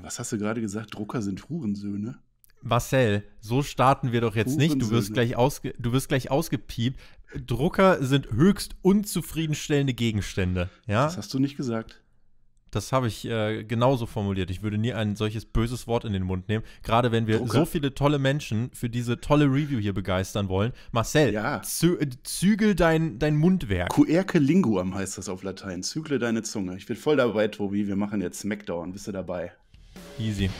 Was hast du gerade gesagt? Drucker sind Hurensöhne. Marcel, so starten wir doch jetzt Hurensöhne. nicht. Du wirst, gleich ausge, du wirst gleich ausgepiept. Drucker sind höchst unzufriedenstellende Gegenstände. Ja? Das hast du nicht gesagt. Das habe ich äh, genauso formuliert. Ich würde nie ein solches böses Wort in den Mund nehmen. Gerade wenn wir Drucker. so viele tolle Menschen für diese tolle Review hier begeistern wollen. Marcel, ja. zü zügel dein, dein Mundwerk. Querque linguam heißt das auf Latein. Zügle deine Zunge. Ich bin voll dabei, Tobi. Wir machen jetzt Smackdown. Bist du dabei? Easy.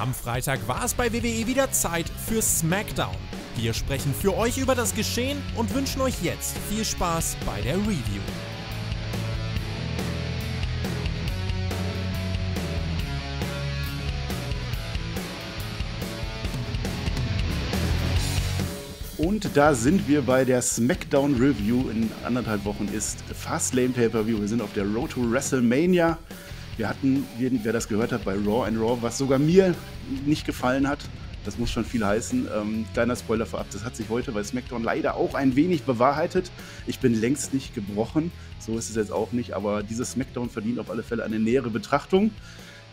Am Freitag war es bei WWE wieder Zeit für SmackDown. Wir sprechen für euch über das Geschehen und wünschen euch jetzt viel Spaß bei der Review. Und da sind wir bei der SmackDown Review. In anderthalb Wochen ist Fastlane Pay-Per-View. Wir sind auf der Road to WrestleMania. Wir hatten, wer das gehört hat, bei Raw and Raw, was sogar mir nicht gefallen hat. Das muss schon viel heißen. Ähm, kleiner Spoiler vorab, das hat sich heute bei SmackDown leider auch ein wenig bewahrheitet. Ich bin längst nicht gebrochen, so ist es jetzt auch nicht, aber dieses SmackDown verdient auf alle Fälle eine nähere Betrachtung.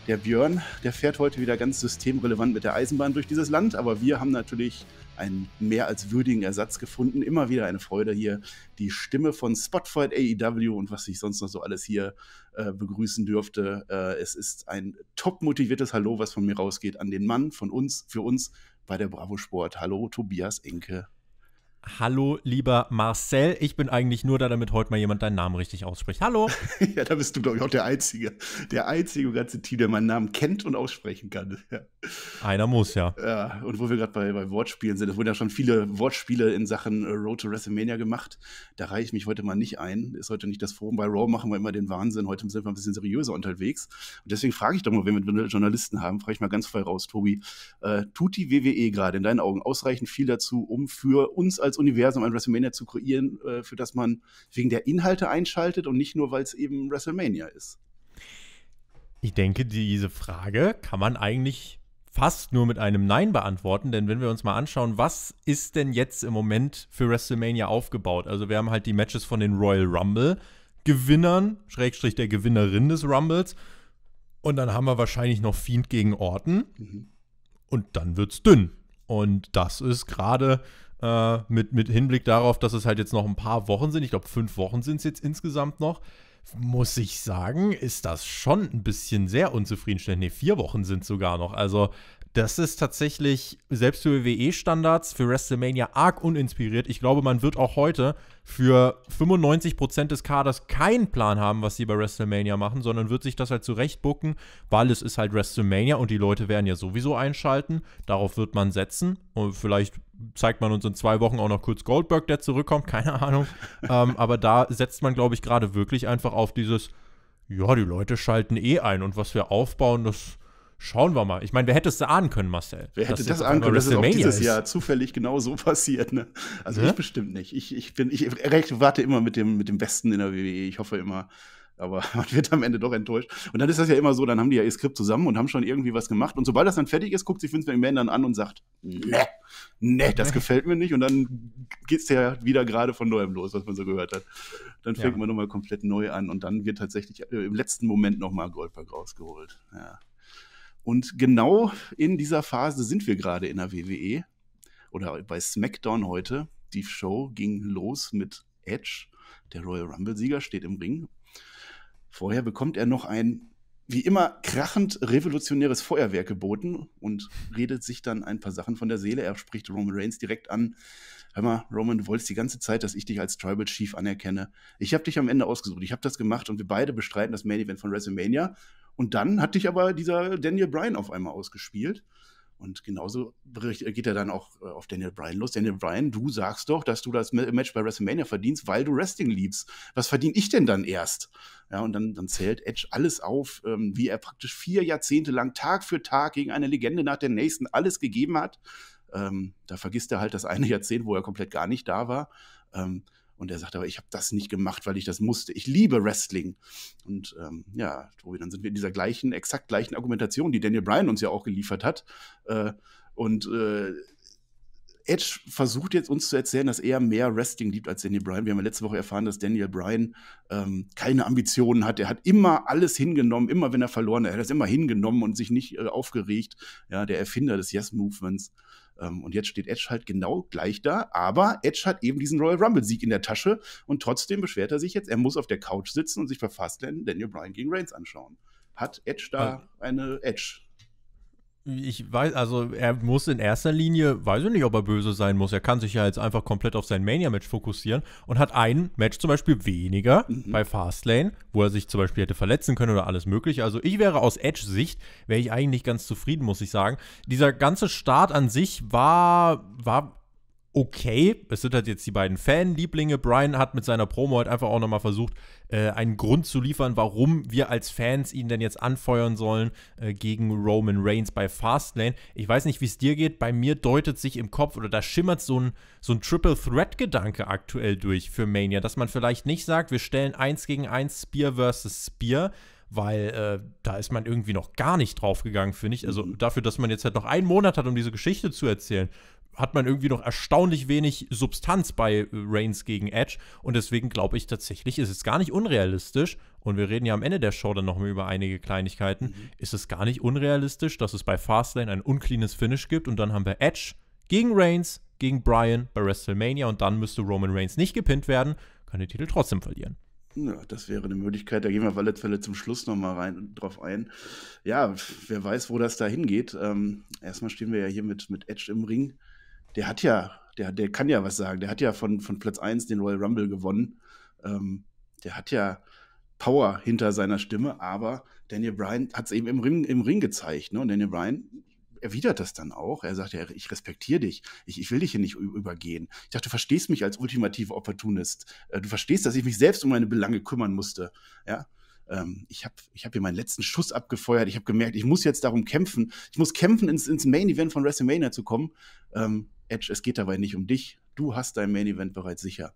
Der Björn, der fährt heute wieder ganz systemrelevant mit der Eisenbahn durch dieses Land, aber wir haben natürlich einen mehr als würdigen Ersatz gefunden. Immer wieder eine Freude hier. Die Stimme von Spotfight AEW und was ich sonst noch so alles hier äh, begrüßen dürfte. Äh, es ist ein top motiviertes Hallo, was von mir rausgeht an den Mann von uns, für uns bei der Bravo Sport. Hallo, Tobias Enke. Hallo, lieber Marcel. Ich bin eigentlich nur da, damit heute mal jemand deinen Namen richtig ausspricht. Hallo. ja, da bist du, glaube ich, auch der Einzige. Der Einzige im ganzen Team, der meinen Namen kennt und aussprechen kann. Ja. Einer muss, ja. Ja, und wo wir gerade bei, bei Wortspielen sind, es wurden ja schon viele Wortspiele in Sachen äh, Road to WrestleMania gemacht. Da reiche ich mich heute mal nicht ein. Ist heute nicht das Forum. Bei Raw machen wir immer den Wahnsinn. Heute sind wir ein bisschen seriöser unterwegs. Und deswegen frage ich doch mal, wenn wir Journalisten haben, frage ich mal ganz frei raus, Tobi. Äh, tut die WWE gerade in deinen Augen ausreichend viel dazu, um für uns als Universum ein WrestleMania zu kreieren, äh, für das man wegen der Inhalte einschaltet und nicht nur, weil es eben WrestleMania ist? Ich denke, diese Frage kann man eigentlich fast nur mit einem Nein beantworten, denn wenn wir uns mal anschauen, was ist denn jetzt im Moment für WrestleMania aufgebaut? Also wir haben halt die Matches von den Royal Rumble Gewinnern, Schrägstrich der Gewinnerin des Rumbles und dann haben wir wahrscheinlich noch Fiend gegen Orten, mhm. und dann wird's dünn. Und das ist gerade äh, mit, mit Hinblick darauf, dass es halt jetzt noch ein paar Wochen sind, ich glaube fünf Wochen sind es jetzt insgesamt noch, muss ich sagen, ist das schon ein bisschen sehr unzufriedenstellend. Ne, vier Wochen sind sogar noch. Also das ist tatsächlich selbst für WWE-Standards für WrestleMania arg uninspiriert. Ich glaube, man wird auch heute für 95% des Kaders keinen Plan haben, was sie bei WrestleMania machen, sondern wird sich das halt zurechtbucken, weil es ist halt WrestleMania und die Leute werden ja sowieso einschalten. Darauf wird man setzen. Und vielleicht zeigt man uns in zwei Wochen auch noch kurz Goldberg, der zurückkommt, keine Ahnung. ähm, aber da setzt man, glaube ich, gerade wirklich einfach auf dieses, ja, die Leute schalten eh ein und was wir aufbauen, das schauen wir mal. Ich meine, wer hätte es ahnen können, Marcel? Wer hätte das ahnen können, dass es auch dieses ist. Jahr zufällig genau so passiert? Ne? Also ja? Ne? ich bestimmt nicht. Ich, ich, bin, ich warte immer mit dem, mit dem Besten in der WWE. Ich hoffe immer. Aber man wird am Ende doch enttäuscht. Und dann ist das ja immer so, dann haben die ja ihr Skript zusammen und haben schon irgendwie was gemacht. Und sobald das dann fertig ist, guckt sich Vince McMahon dann an und sagt, ne, ne, das gefällt mir nicht. Und dann geht es ja wieder gerade von neuem los, was man so gehört hat. Dann fängt ja. man nochmal komplett neu an und dann wird tatsächlich äh, im letzten Moment nochmal Goldberg rausgeholt. Ja. Und genau in dieser Phase sind wir gerade in der WWE oder bei SmackDown heute. Die Show ging los mit Edge. Der Royal Rumble-Sieger steht im Ring. Vorher bekommt er noch ein, wie immer, krachend revolutionäres Feuerwerk geboten und redet sich dann ein paar Sachen von der Seele. Er spricht Roman Reigns direkt an, hör mal, Roman, du wolltest die ganze Zeit, dass ich dich als Tribal Chief anerkenne. Ich habe dich am Ende ausgesucht, ich habe das gemacht und wir beide bestreiten das Main Event von WrestleMania. Und dann hat dich aber dieser Daniel Bryan auf einmal ausgespielt. Und genauso geht er dann auch äh, auf Daniel Bryan los. Daniel Bryan, du sagst doch, dass du das Match bei WrestleMania verdienst, weil du Wrestling liebst. Was verdiene ich denn dann erst? Ja, und dann, dann zählt Edge alles auf, ähm, wie er praktisch vier Jahrzehnte lang Tag für Tag gegen eine Legende nach der nächsten alles gegeben hat. Ähm, da vergisst er halt das eine Jahrzehnt, wo er komplett gar nicht da war. Ähm, und er sagt aber, ich habe das nicht gemacht, weil ich das musste. Ich liebe Wrestling. Und ähm, ja, Tobi, dann sind wir in dieser gleichen, exakt gleichen Argumentation, die Daniel Bryan uns ja auch geliefert hat. Äh, und äh, Edge versucht jetzt uns zu erzählen, dass er mehr Wrestling liebt als Daniel Bryan. Wir haben ja letzte Woche erfahren, dass Daniel Bryan ähm, keine Ambitionen hat. Er hat immer alles hingenommen, immer wenn er verloren hat, er hat es immer hingenommen und sich nicht äh, aufgeregt. Ja, der Erfinder des Yes-Movements. Ähm, und jetzt steht Edge halt genau gleich da, aber Edge hat eben diesen Royal Rumble-Sieg in der Tasche und trotzdem beschwert er sich jetzt, er muss auf der Couch sitzen und sich verfasst Daniel Bryan gegen Reigns anschauen. Hat Edge da eine Edge? Ich weiß, also er muss in erster Linie, weiß ich nicht, ob er böse sein muss. Er kann sich ja jetzt einfach komplett auf sein Mania-Match fokussieren und hat ein Match zum Beispiel weniger mhm. bei Fastlane, wo er sich zum Beispiel hätte verletzen können oder alles mögliche. Also ich wäre aus Edge-Sicht, wäre ich eigentlich ganz zufrieden, muss ich sagen. Dieser ganze Start an sich war, war okay. Es sind halt jetzt die beiden Fanlieblinge. Brian hat mit seiner Promo halt einfach auch nochmal versucht, äh, einen Grund zu liefern, warum wir als Fans ihn denn jetzt anfeuern sollen äh, gegen Roman Reigns bei Fastlane. Ich weiß nicht, wie es dir geht. Bei mir deutet sich im Kopf oder da schimmert so ein, so ein Triple Threat-Gedanke aktuell durch für Mania, dass man vielleicht nicht sagt, wir stellen eins gegen eins Spear versus Spear, weil äh, da ist man irgendwie noch gar nicht drauf gegangen, finde ich. Also mhm. dafür, dass man jetzt halt noch einen Monat hat, um diese Geschichte zu erzählen, hat man irgendwie noch erstaunlich wenig Substanz bei äh, Reigns gegen Edge. Und deswegen glaube ich tatsächlich, ist es gar nicht unrealistisch, und wir reden ja am Ende der Show dann nochmal über einige Kleinigkeiten, mhm. ist es gar nicht unrealistisch, dass es bei Fastlane ein uncleanes Finish gibt und dann haben wir Edge gegen Reigns, gegen Brian bei WrestleMania und dann müsste Roman Reigns nicht gepinnt werden, kann den Titel trotzdem verlieren. Ja, das wäre eine Möglichkeit. Da gehen wir auf alle Fälle zum Schluss nochmal rein und drauf ein. Ja, wer weiß, wo das da hingeht. Ähm, erstmal stehen wir ja hier mit, mit Edge im Ring der hat ja, der, der kann ja was sagen. Der hat ja von, von Platz 1 den Royal Rumble gewonnen. Ähm, der hat ja Power hinter seiner Stimme, aber Daniel Bryan hat es eben im Ring, im Ring gezeigt. Ne? Und Daniel Bryan erwidert das dann auch. Er sagt ja, ich respektiere dich. Ich, ich, will dich hier nicht übergehen. Ich dachte, du verstehst mich als ultimative Opportunist. Äh, du verstehst, dass ich mich selbst um meine Belange kümmern musste. Ja? ähm, ich habe ich hab hier meinen letzten Schuss abgefeuert. Ich habe gemerkt, ich muss jetzt darum kämpfen. Ich muss kämpfen, ins, ins Main Event von WrestleMania zu kommen. Ähm, Edge, es geht dabei nicht um dich. Du hast dein Main Event bereits sicher.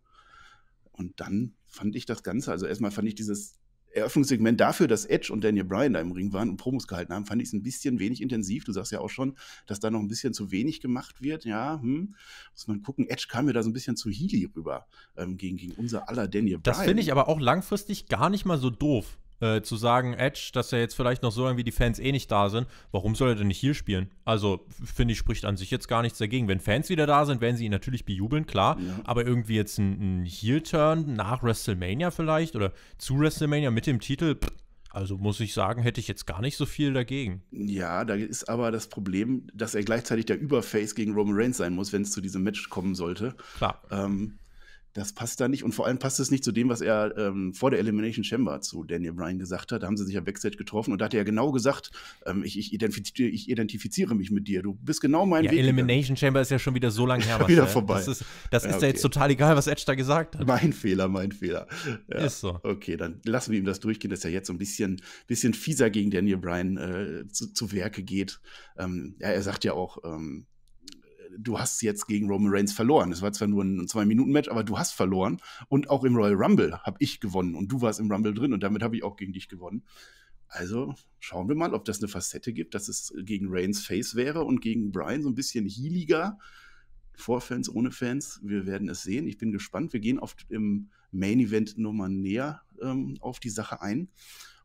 Und dann fand ich das Ganze, also erstmal fand ich dieses Eröffnungssegment dafür, dass Edge und Daniel Bryan da im Ring waren und Promos gehalten haben, fand ich es ein bisschen wenig intensiv. Du sagst ja auch schon, dass da noch ein bisschen zu wenig gemacht wird. Ja, hm, muss man gucken. Edge kam mir da so ein bisschen zu Healy rüber ähm, gegen, gegen unser aller Daniel Bryan. Das finde ich aber auch langfristig gar nicht mal so doof. Äh, zu sagen, Edge, dass er jetzt vielleicht noch so irgendwie die Fans eh nicht da sind, warum soll er denn nicht hier spielen? Also, finde ich, spricht an sich jetzt gar nichts dagegen. Wenn Fans wieder da sind, werden sie ihn natürlich bejubeln, klar. Ja. Aber irgendwie jetzt ein, ein Heel-Turn nach WrestleMania vielleicht oder zu WrestleMania mit dem Titel, pff, also muss ich sagen, hätte ich jetzt gar nicht so viel dagegen. Ja, da ist aber das Problem, dass er gleichzeitig der Überface gegen Roman Reigns sein muss, wenn es zu diesem Match kommen sollte. Klar. Ähm, das passt da nicht. Und vor allem passt es nicht zu dem, was er ähm, vor der Elimination Chamber zu Daniel Bryan gesagt hat. Da haben sie sich ja Backstage getroffen und da hat er ja genau gesagt, ähm, ich, ich, identifiziere, ich, identifiziere, mich mit dir. Du bist genau mein ja, Weg. Elimination Chamber ist ja schon wieder so lange her. Was, wieder vorbei. Das ist, das ja, okay. ist ja jetzt total egal, was Edge da gesagt hat. Mein Fehler, mein Fehler. Ja. Ist so. Okay, dann lassen wir ihm das durchgehen, dass er jetzt so ein bisschen, bisschen fieser gegen Daniel Bryan äh, zu, zu, Werke geht. Ähm, ja, er sagt ja auch, ähm, du hast jetzt gegen Roman Reigns verloren. Es war zwar nur ein Zwei-Minuten-Match, aber du hast verloren. Und auch im Royal Rumble habe ich gewonnen und du warst im Rumble drin und damit habe ich auch gegen dich gewonnen. Also schauen wir mal, ob das eine Facette gibt, dass es gegen Reigns Face wäre und gegen Brian so ein bisschen healiger. Vor Fans, ohne Fans, wir werden es sehen. Ich bin gespannt. Wir gehen oft im Main Event nochmal näher ähm, auf die Sache ein.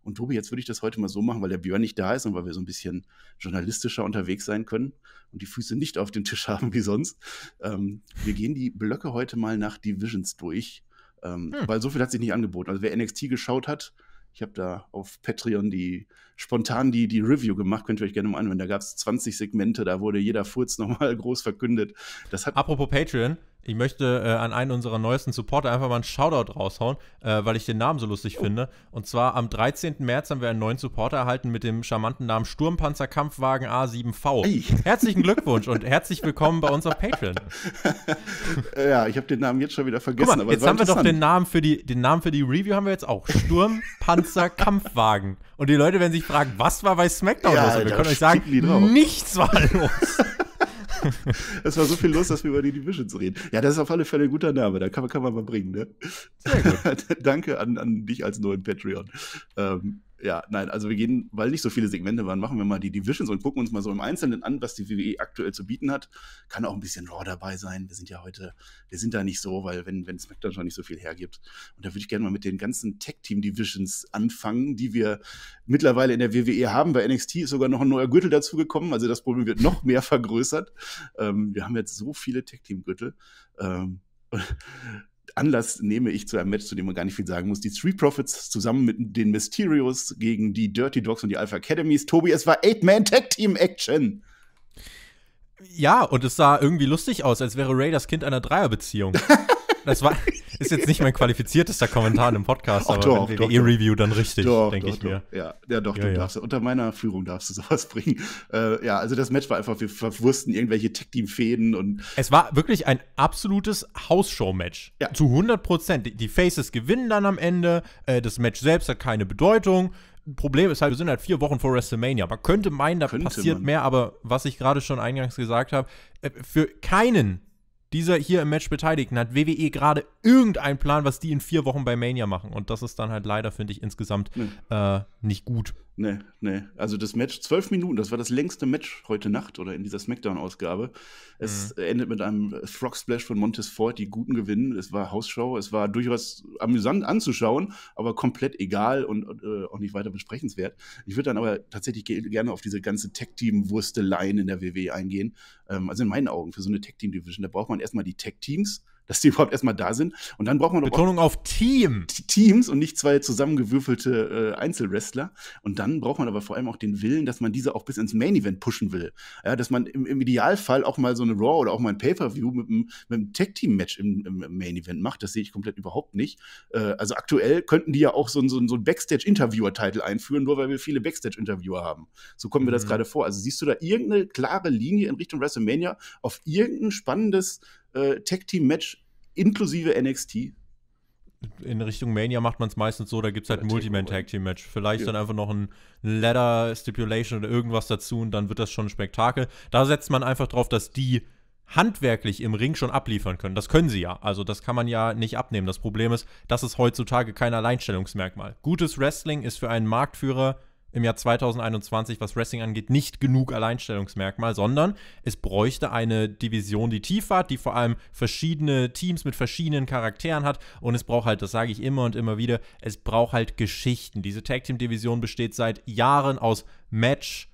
Und Tobi, jetzt würde ich das heute mal so machen, weil der Björn nicht da ist und weil wir so ein bisschen journalistischer unterwegs sein können und die Füße nicht auf dem Tisch haben wie sonst. Ähm, wir gehen die Blöcke heute mal nach Divisions durch, ähm, hm. weil so viel hat sich nicht angeboten. Also wer NXT geschaut hat, ich habe da auf Patreon die spontan die, die Review gemacht, könnt ihr euch gerne mal anwenden. Da gab es 20 Segmente, da wurde jeder Furz nochmal groß verkündet. Das hat Apropos Patreon, ich möchte äh, an einen unserer neuesten Supporter einfach mal einen Shoutout raushauen, äh, weil ich den Namen so lustig oh. finde. Und zwar am 13. März haben wir einen neuen Supporter erhalten mit dem charmanten Namen Sturmpanzerkampfwagen A7V. Hey. Herzlichen Glückwunsch und herzlich willkommen bei uns auf Patreon. Äh, ja, ich habe den Namen jetzt schon wieder vergessen. Mal, jetzt haben wir doch den Namen für die, den Namen für die Review haben wir jetzt auch. Sturmpanzerkampfwagen. und die Leute werden sich fragen, was war bei SmackDown ja, los? Und wir können euch sagen, nichts war los. es war so viel los, dass wir über die Divisions reden. Ja, das ist auf alle Fälle ein guter Name. Da kann man, kann man mal bringen, ne? Sehr gut. Danke an, an dich als neuen Patreon. Ähm, ja, nein, also wir gehen, weil nicht so viele Segmente waren, machen wir mal die Divisions und gucken uns mal so im Einzelnen an, was die WWE aktuell zu bieten hat. Kann auch ein bisschen Raw dabei sein. Wir sind ja heute, wir sind da nicht so, weil wenn, wenn SmackDown schon nicht so viel hergibt. Und da würde ich gerne mal mit den ganzen Tech-Team-Divisions anfangen, die wir mittlerweile in der WWE haben. Bei NXT ist sogar noch ein neuer Gürtel dazugekommen, also das Problem wird noch mehr vergrößert. Ähm, wir haben jetzt so viele Tech-Team-Gürtel. Ähm, Anlass nehme ich zu einem Match, zu dem man gar nicht viel sagen muss. Die Street Profits zusammen mit den Mysterios gegen die Dirty Dogs und die Alpha Academies. Tobi, es war Eight-Man-Tag-Team-Action. Ja, und es sah irgendwie lustig aus, als wäre Ray das Kind einer Dreierbeziehung. Das war, ist jetzt nicht mein qualifiziertester Kommentar im Podcast, Ach, aber doch, wenn doch, E-Review dann richtig, denke ich mir. Ja, ja doch, ja, du ja. darfst unter meiner Führung darfst du sowas bringen. Äh, ja, also das Match war einfach, wir verwursten irgendwelche Tech-Team-Fäden und. Es war wirklich ein absolutes Hausshow-Match. Ja. Zu 100 Prozent. Die Faces gewinnen dann am Ende. Äh, das Match selbst hat keine Bedeutung. Problem ist halt, wir sind halt vier Wochen vor WrestleMania. Man könnte meinen, da könnte passiert man. mehr, aber was ich gerade schon eingangs gesagt habe, äh, für keinen dieser hier im Match Beteiligten, hat WWE gerade irgendeinen Plan, was die in vier Wochen bei Mania machen. Und das ist dann halt leider, finde ich, insgesamt mhm. äh, nicht gut. Nee, nee. Also das Match, zwölf Minuten, das war das längste Match heute Nacht oder in dieser Smackdown-Ausgabe. Es mhm. endet mit einem Frog Splash von Montes Ford, die Guten gewinnen. Es war Hausschau, es war durchaus amüsant anzuschauen, aber komplett egal und äh, auch nicht weiter besprechenswert. Ich würde dann aber tatsächlich ge gerne auf diese ganze Tech-Team-Wursteleien in der WW e eingehen. Ähm, also in meinen Augen, für so eine Tech-Team-Division, da braucht man erstmal die Tech-Teams, dass die überhaupt erstmal da sind. Und dann braucht man Betonung auf Team. Teams und nicht zwei zusammengewürfelte äh, Einzelwrestler. Und dann braucht man aber vor allem auch den Willen, dass man diese auch bis ins Main Event pushen will. Ja, dass man im, im Idealfall auch mal so eine Raw oder auch mal ein Pay-Per-View mit, einem, einem Tag-Team-Match im, im, Main Event macht. Das sehe ich komplett überhaupt nicht. Äh, also aktuell könnten die ja auch so, einen so ein Backstage-Interviewer-Titel einführen, nur weil wir viele Backstage-Interviewer haben. So kommen wir das mhm. gerade vor. Also siehst du da irgendeine klare Linie in Richtung WrestleMania auf irgendein spannendes äh, Tag-Team-Match inklusive NXT. In Richtung Mania macht man es meistens so, da gibt es halt ein Multiman-Tag-Team-Match. Vielleicht ja. dann einfach noch ein Ladder-Stipulation oder irgendwas dazu und dann wird das schon ein Spektakel. Da setzt man einfach drauf, dass die handwerklich im Ring schon abliefern können. Das können sie ja. Also das kann man ja nicht abnehmen. Das Problem ist, das ist heutzutage kein Alleinstellungsmerkmal. Gutes Wrestling ist für einen Marktführer im Jahr 2021, was Wrestling angeht, nicht genug Alleinstellungsmerkmal, sondern es bräuchte eine Division, die tief hat, die vor allem verschiedene Teams mit verschiedenen Charakteren hat. Und es braucht halt, das sage ich immer und immer wieder, es braucht halt Geschichten. Diese Tag Team Division besteht seit Jahren aus Match,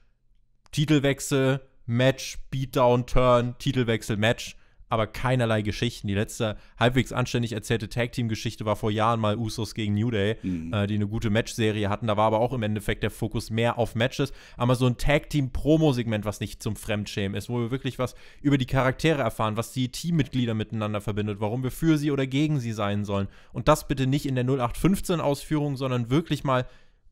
Titelwechsel, Match, Beatdown, Turn, Titelwechsel, Match aber keinerlei Geschichten. Die letzte halbwegs anständig erzählte Tag-Team-Geschichte war vor Jahren mal Usos gegen New Day, mhm. äh, die eine gute Match-Serie hatten. Da war aber auch im Endeffekt der Fokus mehr auf Matches. Aber so ein Tag-Team-Promo-Segment, was nicht zum Fremdschämen ist, wo wir wirklich was über die Charaktere erfahren, was die Teammitglieder miteinander verbindet, warum wir für sie oder gegen sie sein sollen. Und das bitte nicht in der 0815-Ausführung, sondern wirklich mal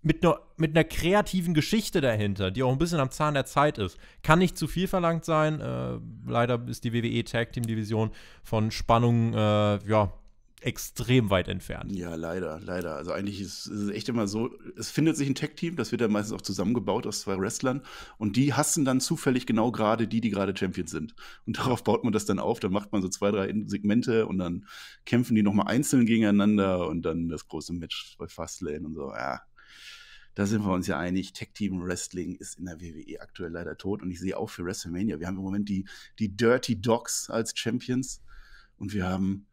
mit einer, mit einer kreativen Geschichte dahinter, die auch ein bisschen am Zahn der Zeit ist. Kann nicht zu viel verlangt sein. Äh, leider ist die WWE Tag Team Division von Spannungen äh, ja, extrem weit entfernt. Ja, leider, leider. Also eigentlich ist, ist, es echt immer so, es findet sich ein Tag team das wird dann meistens auch zusammengebaut aus zwei Wrestlern und die hassen dann zufällig genau gerade die, die gerade Champions sind. Und darauf baut man das dann auf, dann macht man so zwei, drei Segmente und dann kämpfen die nochmal einzeln gegeneinander und dann das große Match bei Fastlane und so. Ja, da sind wir uns ja einig, Tech Team Wrestling ist in der WWE aktuell leider tot und ich sehe auch für WrestleMania, wir haben im Moment die, die Dirty Dogs als Champions und wir haben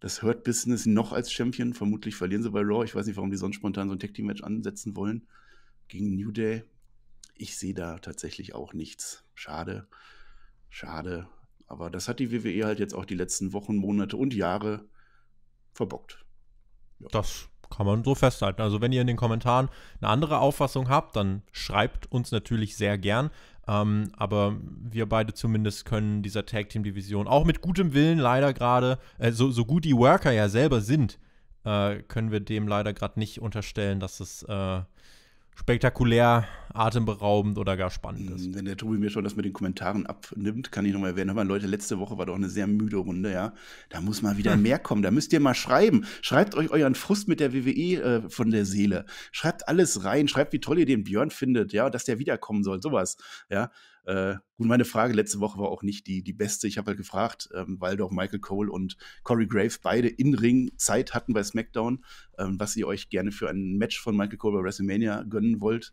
das Hurt Business noch als Champion. Vermutlich verlieren sie bei Raw. Ich weiß nicht, warum die sonst spontan so ein Tech Team Match ansetzen wollen gegen New Day. Ich sehe da tatsächlich auch nichts. Schade. Schade. Aber das hat die WWE halt jetzt auch die letzten Wochen, Monate und Jahre verbockt. Ja. Das kann man so festhalten. Also wenn ihr in den Kommentaren eine andere Auffassung habt, dann schreibt uns natürlich sehr gern. Ähm, aber wir beide zumindest können dieser Tag Team Division auch mit gutem Willen leider gerade, äh, so, so gut die Worker ja selber sind, äh, können wir dem leider gerade nicht unterstellen, dass es äh, spektakulär, atemberaubend oder gar spannend ist. Wenn der Tobi mir schon das mit den Kommentaren abnimmt, kann ich nochmal erwähnen, aber Leute, letzte Woche war doch eine sehr müde Runde, ja. Da muss mal wieder mehr kommen, da müsst ihr mal schreiben. Schreibt euch euren Frust mit der WWE äh, von der Seele. Schreibt alles rein, schreibt, wie toll ihr den Björn findet, ja, dass der wiederkommen soll, sowas, ja. Äh, gut, meine Frage letzte Woche war auch nicht die, die beste. Ich habe halt gefragt, ähm, weil doch Michael Cole und Corey Grave beide in Ring Zeit hatten bei SmackDown, ähm, was ihr euch gerne für ein Match von Michael Cole bei WrestleMania gönnen wollt.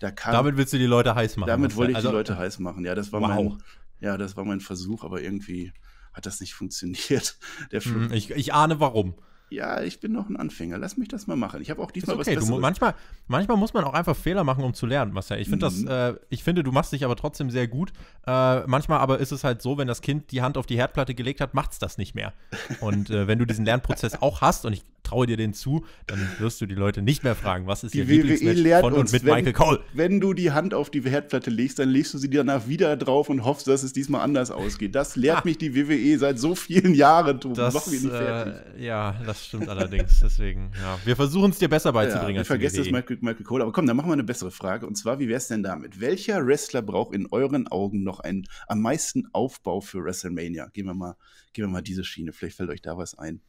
Da kam, damit willst du die Leute heiß machen. Damit wollte ich also, die Leute heiß machen. Ja, das war wow. mein, ja, das war mein Versuch, aber irgendwie hat das nicht funktioniert. Der Fl hm, ich, ich ahne warum ja, ich bin noch ein Anfänger, lass mich das mal machen. Ich habe auch diesmal ist okay, was Du, manchmal, manchmal muss man auch einfach Fehler machen, um zu lernen, Marcel. Ich, find mhm. das, äh, ich finde, du machst dich aber trotzdem sehr gut. Äh, manchmal aber ist es halt so, wenn das Kind die Hand auf die Herdplatte gelegt hat, macht es das nicht mehr. Und äh, wenn du diesen Lernprozess auch hast, und ich traue dir den zu, dann wirst du die Leute nicht mehr fragen, was ist die ihr Lieblingsmatch e von uns, und mit wenn, Michael Cole. Wenn du die Hand auf die Herdplatte legst, dann legst du sie danach wieder drauf und hoffst, dass es diesmal anders ausgeht. Das lehrt ah. mich die WWE seit so vielen Jahren, Tobi. Das, Machen wir nicht äh, fertig. Äh, ja, das stimmt allerdings. Deswegen, ja. Wir versuchen es dir besser beizubringen. Ja, ich vergesse das e. Michael, Michael Cole. Aber komm, dann machen wir eine bessere Frage. Und zwar, wie wäre es denn damit? Welcher Wrestler braucht in euren Augen noch einen am meisten Aufbau für WrestleMania? Gehen wir mal, gehen wir mal diese Schiene. Vielleicht fällt euch da was ein.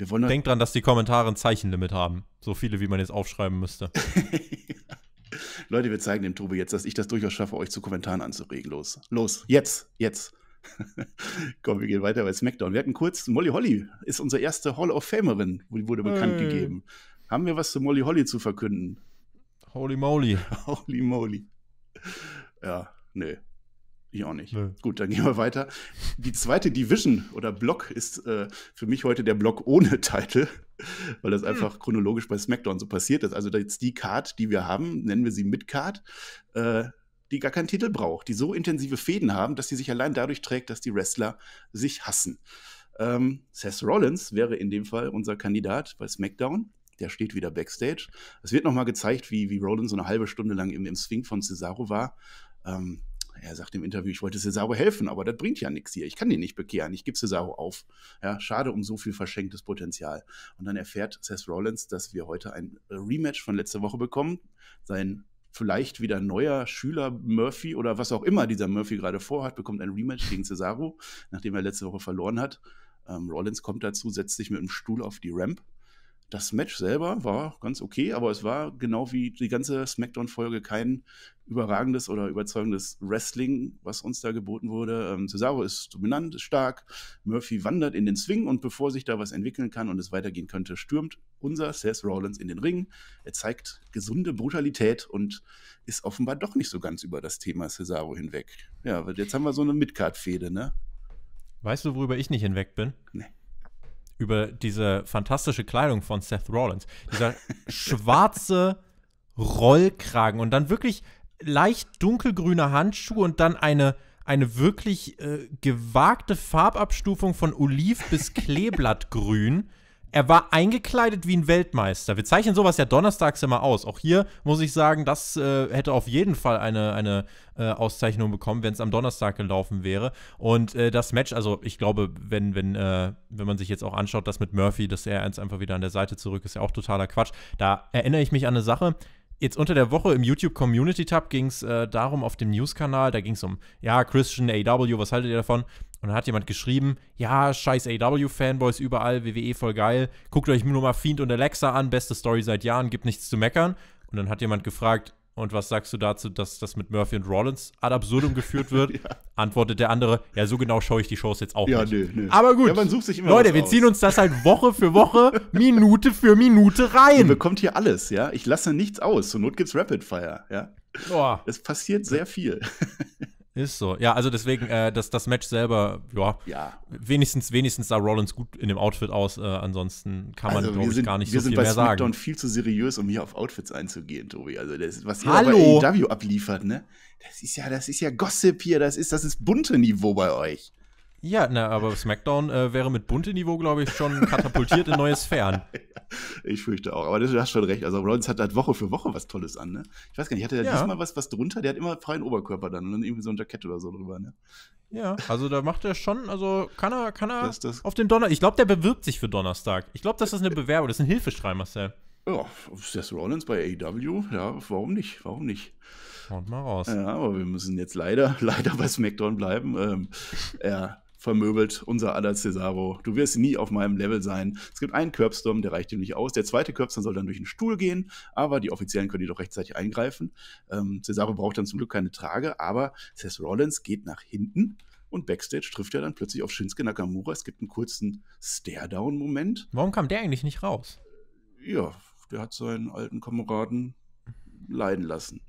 Wir wollen Denkt dran, dass die Kommentare ein Zeichenlimit haben. So viele, wie man jetzt aufschreiben müsste. Leute, wir zeigen dem Tobi jetzt, dass ich das durchaus schaffe, euch zu Kommentaren anzuregen. Los, los, jetzt, jetzt. Komm, wir gehen weiter bei SmackDown. Wir hatten kurz, Molly Holly ist unsere erste Hall of Famerin, wurde hey. bekannt gegeben. Haben wir was zu Molly Holly zu verkünden? Holy moly. Holy moly. Ja, nee. Ich auch nicht. Nee. Gut, dann gehen wir weiter. Die zweite Division oder Block ist äh, für mich heute der Block ohne Titel, weil das hm. einfach hm. chronologisch bei SmackDown so passiert ist. Also jetzt die Card, die wir haben, nennen wir sie Mid-Card, äh, die gar keinen Titel braucht, die so intensive Fäden haben, dass sie sich allein dadurch trägt, dass die Wrestler sich hassen. Ähm, Seth Rollins wäre in dem Fall unser Kandidat bei SmackDown der steht wieder backstage. Es wird nochmal gezeigt, wie, wie Rollins so eine halbe Stunde lang im, im Swing von Cesaro war. Ähm, er sagt im Interview, ich wollte Cesaro helfen, aber das bringt ja nichts hier. Ich kann den nicht bekehren. Ich gebe Cesaro auf. Ja, schade um so viel verschenktes Potenzial. Und dann erfährt Seth Rollins, dass wir heute ein Rematch von letzter Woche bekommen. Sein vielleicht wieder neuer Schüler Murphy oder was auch immer dieser Murphy gerade vorhat, bekommt ein Rematch gegen Cesaro, nachdem er letzte Woche verloren hat. Ähm, Rollins kommt dazu, setzt sich mit dem Stuhl auf die Ramp das Match selber war ganz okay, aber es war genau wie die ganze SmackDown-Folge kein überragendes oder überzeugendes Wrestling, was uns da geboten wurde. Ähm, Cesaro ist dominant, ist stark. Murphy wandert in den Swing und bevor sich da was entwickeln kann und es weitergehen könnte, stürmt unser Seth Rollins in den Ring. Er zeigt gesunde Brutalität und ist offenbar doch nicht so ganz über das Thema Cesaro hinweg. Ja, jetzt haben wir so eine Midcard-Fehde, ne? Weißt du, worüber ich nicht hinweg bin? Nee über diese fantastische Kleidung von Seth Rollins. Dieser schwarze Rollkragen und dann wirklich leicht dunkelgrüne Handschuhe und dann eine, eine wirklich äh, gewagte Farbabstufung von Oliv bis Kleeblattgrün. Er war eingekleidet wie ein Weltmeister. Wir zeichnen sowas ja donnerstags immer aus. Auch hier muss ich sagen, das äh, hätte auf jeden Fall eine, eine äh, Auszeichnung bekommen, wenn es am Donnerstag gelaufen wäre. Und äh, das Match, also ich glaube, wenn, wenn, äh, wenn man sich jetzt auch anschaut, das mit Murphy, dass er eins einfach wieder an der Seite zurück ist, ja auch totaler Quatsch. Da erinnere ich mich an eine Sache jetzt unter der Woche im YouTube Community Tab ging es äh, darum auf dem News-Kanal, da ging es um, ja, Christian AW, was haltet ihr davon? Und dann hat jemand geschrieben, ja, scheiß AW-Fanboys überall, WWE voll geil, guckt euch nur mal Fiend und Alexa an, beste Story seit Jahren, gibt nichts zu meckern. Und dann hat jemand gefragt, und was sagst du dazu, dass das mit Murphy und Rollins ad absurdum geführt wird? ja. Antwortet der andere, ja, so genau schaue ich die Shows jetzt auch ja, nicht. Nö, nee. Aber gut, ja, man sucht sich immer Leute, wir aus. ziehen uns das halt Woche für Woche, Minute für Minute rein. Ihr bekommt hier alles, ja. Ich lasse nichts aus. Zur Not gibt's Rapid Fire, ja. Oh. Es passiert sehr viel. Ist so. Ja, also deswegen, äh, das, das Match selber, ja, ja. Wenigstens, wenigstens sah Rollins gut in dem Outfit aus. Äh, ansonsten kann man, also, glaube ich, sind, gar nicht so viel mehr sagen. Wir sind bei SmackDown viel zu seriös, um hier auf Outfits einzugehen, Tobi. Also, das, was hier Hallo. bei AEW abliefert, ne? Das ist ja, das ist ja Gossip hier, das ist, das ist bunte Niveau bei euch. Ja, na, aber SmackDown äh, wäre mit bunte Niveau, glaube ich, schon katapultiert in neue Sphären. Ich fürchte auch, aber du hast schon recht. Also Rollins hat halt Woche für Woche was Tolles an, ne? Ich weiß gar nicht, hatte er ja. diesmal was, was drunter? Der hat immer freien Oberkörper dann und dann irgendwie so ein Jackett oder so drüber, ne? Ja, also da macht er schon, also kann er, kann er das, das auf den Donnerstag. Ich glaube, der bewirbt sich für Donnerstag. Ich glaube, das ist eine Bewerbung, das ist ein Hilfeschrei, Marcel. Ja, Seth Rollins bei AEW, ja, warum nicht? Warum nicht? Haut mal raus. Ja, aber wir müssen jetzt leider, leider bei SmackDown bleiben. Ähm, ja, vermöbelt, unser aller Cesaro. Du wirst nie auf meinem Level sein. Es gibt einen Curbstorm, der reicht ihm nicht aus. Der zweite Curbstorm soll dann durch den Stuhl gehen, aber die Offiziellen können jedoch rechtzeitig eingreifen. Ähm, Cesaro braucht dann zum Glück keine Trage, aber Seth Rollins geht nach hinten und Backstage trifft er dann plötzlich auf Shinsuke Nakamura. Es gibt einen kurzen Stare-Down-Moment. Warum kam der eigentlich nicht raus? Ja, der hat seinen alten Kameraden leiden lassen.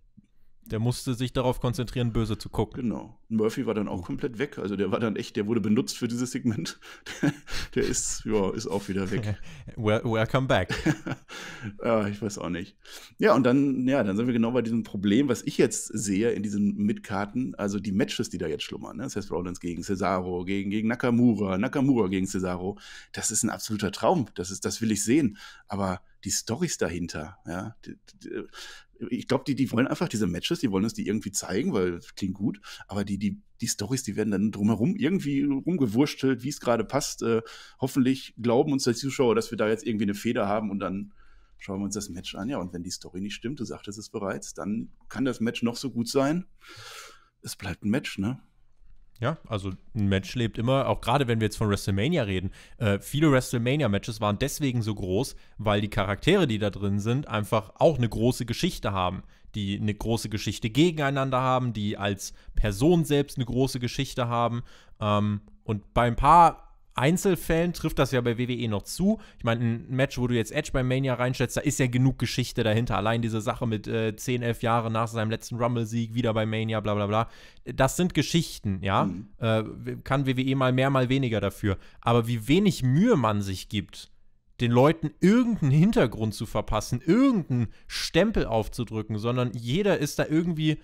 Der musste sich darauf konzentrieren, böse zu gucken. Genau. Murphy war dann auch komplett weg. Also der war dann echt, der wurde benutzt für dieses Segment. der ist, ja, ist auch wieder weg. Welcome back. ja, ich weiß auch nicht. Ja, und dann, ja, dann sind wir genau bei diesem Problem, was ich jetzt sehe in diesen Mitkarten, also die Matches, die da jetzt schlummern. Ne? Seth Rollins gegen Cesaro, gegen, gegen Nakamura, Nakamura gegen Cesaro. Das ist ein absoluter Traum. Das ist, das will ich sehen. Aber die Storys dahinter, ja, ich glaube, die, die wollen einfach diese Matches, die wollen uns die irgendwie zeigen, weil klingt gut, aber die, die, die Stories, die werden dann drumherum irgendwie rumgewurschtelt, wie es gerade passt. Äh, hoffentlich glauben uns die Zuschauer, dass wir da jetzt irgendwie eine Feder haben und dann schauen wir uns das Match an. Ja, und wenn die Story nicht stimmt, du sagtest es bereits, dann kann das Match noch so gut sein. Es bleibt ein Match, ne? Ja, also ein Match lebt immer, auch gerade wenn wir jetzt von WrestleMania reden. Äh, viele WrestleMania-Matches waren deswegen so groß, weil die Charaktere, die da drin sind, einfach auch eine große Geschichte haben, die eine große Geschichte gegeneinander haben, die als Person selbst eine große Geschichte haben. Ähm, und bei ein paar Einzelfällen trifft das ja bei WWE noch zu. Ich meine, ein Match, wo du jetzt Edge bei Mania reinstellst, da ist ja genug Geschichte dahinter. Allein diese Sache mit äh, 10, 11 Jahren nach seinem letzten Rumble-Sieg, wieder bei Mania, bla bla bla. Das sind Geschichten, ja. Mhm. Äh, kann WWE mal mehr, mal weniger dafür. Aber wie wenig Mühe man sich gibt, den Leuten irgendeinen Hintergrund zu verpassen, irgendeinen Stempel aufzudrücken, sondern jeder ist da irgendwie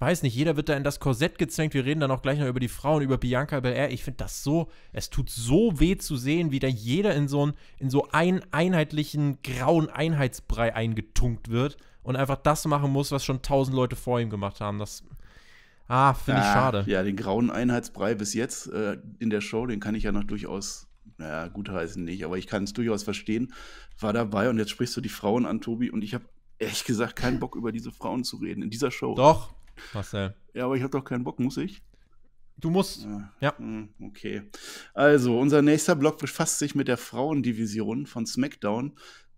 weiß nicht, jeder wird da in das Korsett gezwängt. Wir reden dann auch gleich noch über die Frauen, über Bianca Belair. Ich finde das so, es tut so weh zu sehen, wie da jeder in so, ein, in so einen einheitlichen grauen Einheitsbrei eingetunkt wird und einfach das machen muss, was schon tausend Leute vor ihm gemacht haben. Das, ah, finde ja, ich schade. Ja, den grauen Einheitsbrei bis jetzt äh, in der Show, den kann ich ja noch durchaus naja, gutheißen nicht, aber ich kann es durchaus verstehen, war dabei und jetzt sprichst du die Frauen an, Tobi, und ich habe ehrlich gesagt keinen Bock, über diese Frauen zu reden in dieser Show. Doch, Marcel. Ja, aber ich habe doch keinen Bock, muss ich? Du musst. Ja. Hm, okay. Also, unser nächster Blog befasst sich mit der Frauendivision von SmackDown.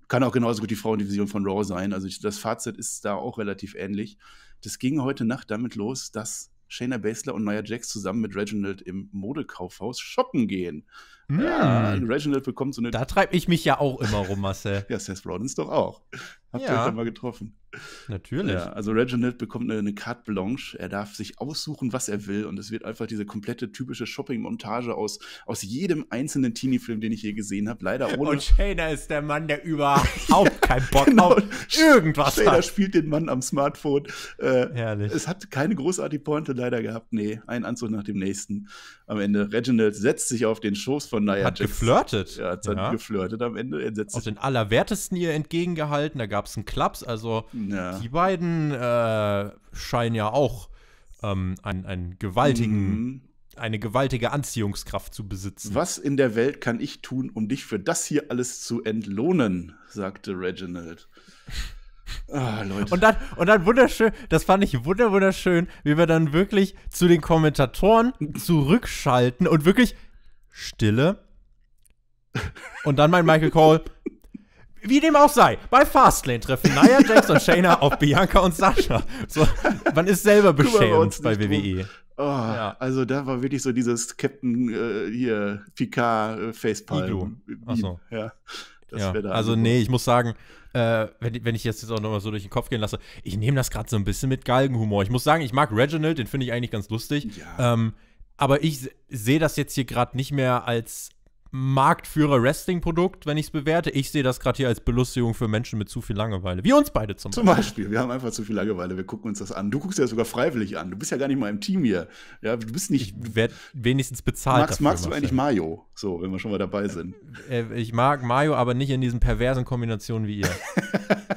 Kann auch genauso gut die Frauendivision von Raw sein. Also, das Fazit ist da auch relativ ähnlich. Das ging heute Nacht damit los, dass Shayna Baszler und Nia Jax zusammen mit Reginald im Modekaufhaus shoppen gehen. Mm. Ja, Reginald bekommt so eine. Da treibe ich mich ja auch immer rum, Marcel. ja, Seth Rollins doch auch. Habt ihr euch da mal getroffen? Natürlich. Ja, also Reginald bekommt eine, eine Carte Blanche. Er darf sich aussuchen, was er will. Und es wird einfach diese komplette typische Shopping-Montage aus, aus jedem einzelnen Teenie-Film, den ich je gesehen habe. Leider ohne. Und Shayna ist der Mann, der überhaupt keinen Bock genau. auf irgendwas Shayna hat. Shayna spielt den Mann am Smartphone. Äh, Herrlich. Es hat keine großartige Pointe leider gehabt. Nee, ein Anzug nach dem nächsten. Am Ende, Reginald setzt sich auf den Schoß von und naja, hat Jax, geflirtet. Ja, hat dann ja. geflirtet am Ende. Er setzt Auch den Allerwertesten ihr entgegengehalten. Da gab es einen Klaps. Also ja. die beiden äh, scheinen ja auch ähm, einen, einen gewaltigen mhm eine gewaltige Anziehungskraft zu besitzen. Was in der Welt kann ich tun, um dich für das hier alles zu entlohnen, sagte Reginald. Ah, Leute. Und dann, und dann wunderschön, das fand ich wunderschön, wie wir dann wirklich zu den Kommentatoren zurückschalten und wirklich Stille. Und dann mein Michael Cole. Wie dem auch sei, bei Fastlane treffen Nia Jax und Shayna auf Bianca und Sascha. So, man ist selber beschämt bei WWE. Oh, ja. Also da war wirklich so dieses Captain äh, hier Picard äh, Facepalm. So. Ja. das Ja. also nee, ich muss sagen, äh, wenn, wenn ich jetzt jetzt auch nochmal so durch den Kopf gehen lasse, ich nehme das gerade so ein bisschen mit Galgenhumor. Ich muss sagen, ich mag Reginald, den finde ich eigentlich ganz lustig. Ja. Ähm, aber ich sehe das jetzt hier gerade nicht mehr als Marktführer Wrestling-Produkt, wenn ich es bewerte. Ich sehe das gerade hier als Belustigung für Menschen mit zu viel Langeweile. Wie uns beide zum Beispiel. Zum Beispiel, wir haben einfach zu viel Langeweile. Wir gucken uns das an. Du guckst ja sogar freiwillig an. Du bist ja gar nicht mal im Team hier. Ja, du bist nicht. Ich wenigstens bezahlt. Magst, dafür, magst du eigentlich Mayo? So, wenn wir schon mal dabei sind. Äh, äh, ich mag Mayo, aber nicht in diesen perversen Kombinationen wie ihr.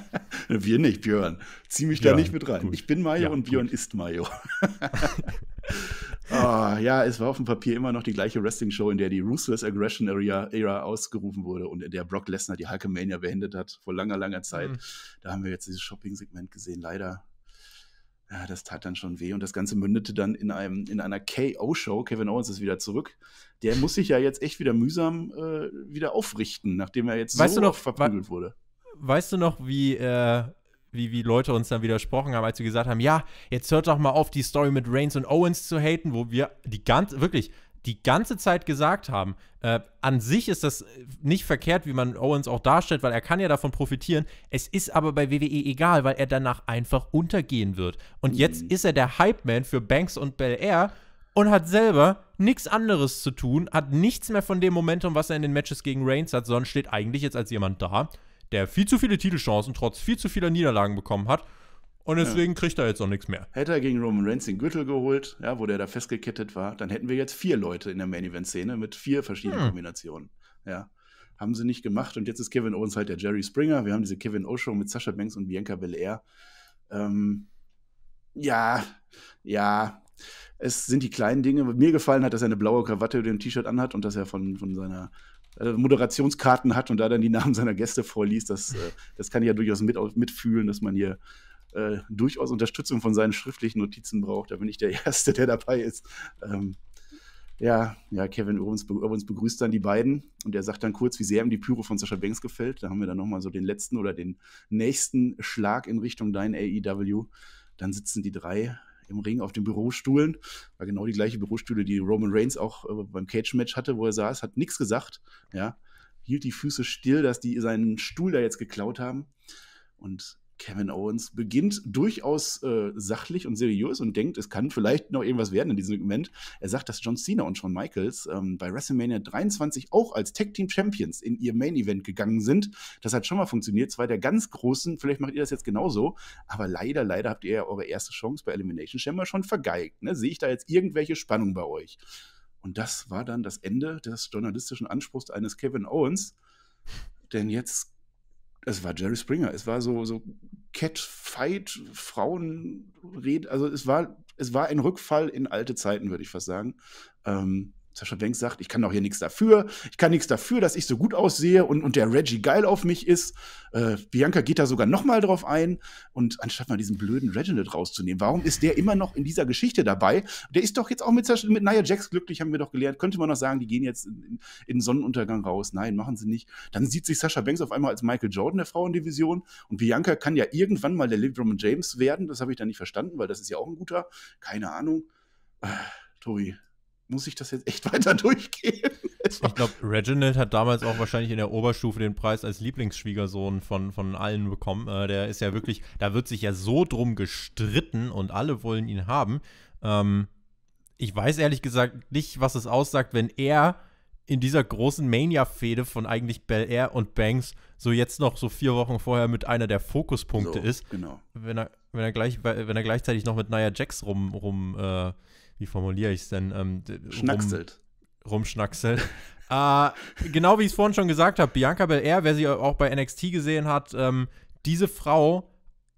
Wir nicht, Björn. Zieh mich ja, da nicht mit rein. Gut. Ich bin Mayo ja, und Björn gut. ist Mayo. oh, ja, es war auf dem Papier immer noch die gleiche Wrestling-Show, in der die Ruthless Aggression Era, ausgerufen wurde und in der Brock Lesnar die Hulkamania beendet hat, vor langer, langer Zeit. Mhm. Da haben wir jetzt dieses Shopping-Segment gesehen. Leider ja, das tat dann schon weh und das Ganze mündete dann in, einem, in einer KO-Show. Kevin Owens ist wieder zurück. Der muss sich ja jetzt echt wieder mühsam äh, wieder aufrichten, nachdem er jetzt weißt so verprügelt wurde weißt du noch, wie, äh, wie, wie Leute uns dann widersprochen haben, als sie gesagt haben, ja, jetzt hört doch mal auf, die Story mit Reigns und Owens zu haten, wo wir die ganze, wirklich, die ganze Zeit gesagt haben, äh, an sich ist das nicht verkehrt, wie man Owens auch darstellt, weil er kann ja davon profitieren. Es ist aber bei WWE egal, weil er danach einfach untergehen wird. Und jetzt mhm. ist er der Hype-Man für Banks und Bel Air und hat selber nichts anderes zu tun, hat nichts mehr von dem Momentum, was er in den Matches gegen Reigns hat, sondern steht eigentlich jetzt als jemand da, der viel zu viele Titelchancen trotz viel zu vieler Niederlagen bekommen hat. Und deswegen ja. kriegt er jetzt auch nichts mehr. Hätte er gegen Roman Reigns den Gürtel geholt, ja, wo der da festgekettet war, dann hätten wir jetzt vier Leute in der Main-Event-Szene mit vier verschiedenen hm. Kombinationen. Ja. Haben sie nicht gemacht. Und jetzt ist Kevin Owens halt der Jerry Springer. Wir haben diese Kevin O-Show mit Sascha Banks und Bianca Belair. Ähm, ja, ja, es sind die kleinen Dinge. Mir gefallen hat, dass er eine blaue Krawatte über dem T-Shirt anhat und dass er von, von seiner äh, Moderationskarten hat und da dann die Namen seiner Gäste vorliest, das, äh, das kann ich ja durchaus mit, mitfühlen, dass man hier äh, durchaus Unterstützung von seinen schriftlichen Notizen braucht. Da bin ich der Erste, der dabei ist. Ähm, ja, ja, Kevin Owens, Owens begrüßt dann die beiden und er sagt dann kurz, wie sehr ihm die Pyro von Sascha Banks gefällt. Da haben wir dann nochmal so den letzten oder den nächsten Schlag in Richtung dein AEW. Dann sitzen die drei im Ring auf den Bürostuhlen. War genau die gleiche Bürostühle, die Roman Reigns auch äh, beim Cage-Match hatte, wo er saß, hat nichts gesagt. Ja, hielt die Füße still, dass die seinen Stuhl da jetzt geklaut haben. Und Kevin Owens beginnt durchaus äh, sachlich und seriös und denkt, es kann vielleicht noch irgendwas werden in diesem Segment. Er sagt, dass John Cena und Shawn Michaels ähm, bei WrestleMania 23 auch als Tag Team Champions in ihr Main Event gegangen sind. Das hat schon mal funktioniert. Zwei der ganz großen, vielleicht macht ihr das jetzt genauso, aber leider, leider habt ihr ja eure erste Chance bei Elimination Chamber schon vergeigt. Ne? Sehe ich da jetzt irgendwelche Spannung bei euch? Und das war dann das Ende des journalistischen Anspruchs eines Kevin Owens. Denn jetzt es war Jerry Springer. Es war so, so Catfight, Frauenred. Also es war, es war ein Rückfall in alte Zeiten, würde ich fast sagen. Ähm, Sascha Banks sagt, ich kann doch hier nichts dafür, ich kann nichts dafür, dass ich so gut aussehe und, und der Reggie geil auf mich ist. Äh, Bianca geht da sogar nochmal drauf ein und anstatt mal diesen blöden Reginald rauszunehmen, warum ist der immer noch in dieser Geschichte dabei? Der ist doch jetzt auch mit, mit Nia Jax glücklich, haben wir doch gelernt. Könnte man doch sagen, die gehen jetzt in, in Sonnenuntergang raus. Nein, machen sie nicht. Dann sieht sich Sascha Banks auf einmal als Michael Jordan der Frauendivision und Bianca kann ja irgendwann mal der Liv Roman James werden. Das habe ich dann nicht verstanden, weil das ist ja auch ein guter, keine Ahnung. Äh, Tobi, muss ich das jetzt echt weiter durchgehen? Ich glaube, Reginald hat damals auch wahrscheinlich in der Oberstufe den Preis als Lieblingsschwiegersohn von, von allen bekommen. Äh, der ist ja wirklich, da wird sich ja so drum gestritten und alle wollen ihn haben. Ähm, ich weiß ehrlich gesagt nicht, was es aussagt, wenn er in dieser großen Mania-Fehde von eigentlich Bel Air und Banks so jetzt noch so vier Wochen vorher mit einer der Fokuspunkte so, ist. Genau. Wenn er, wenn, er gleich, wenn er gleichzeitig noch mit Nia Jax rum, rum äh, wie formuliere ich es denn? Ähm, Schnackselt. Rum, rumschnackselt. äh, genau wie ich es vorhin schon gesagt habe, Bianca Belair, wer sie auch bei NXT gesehen hat, ähm, diese Frau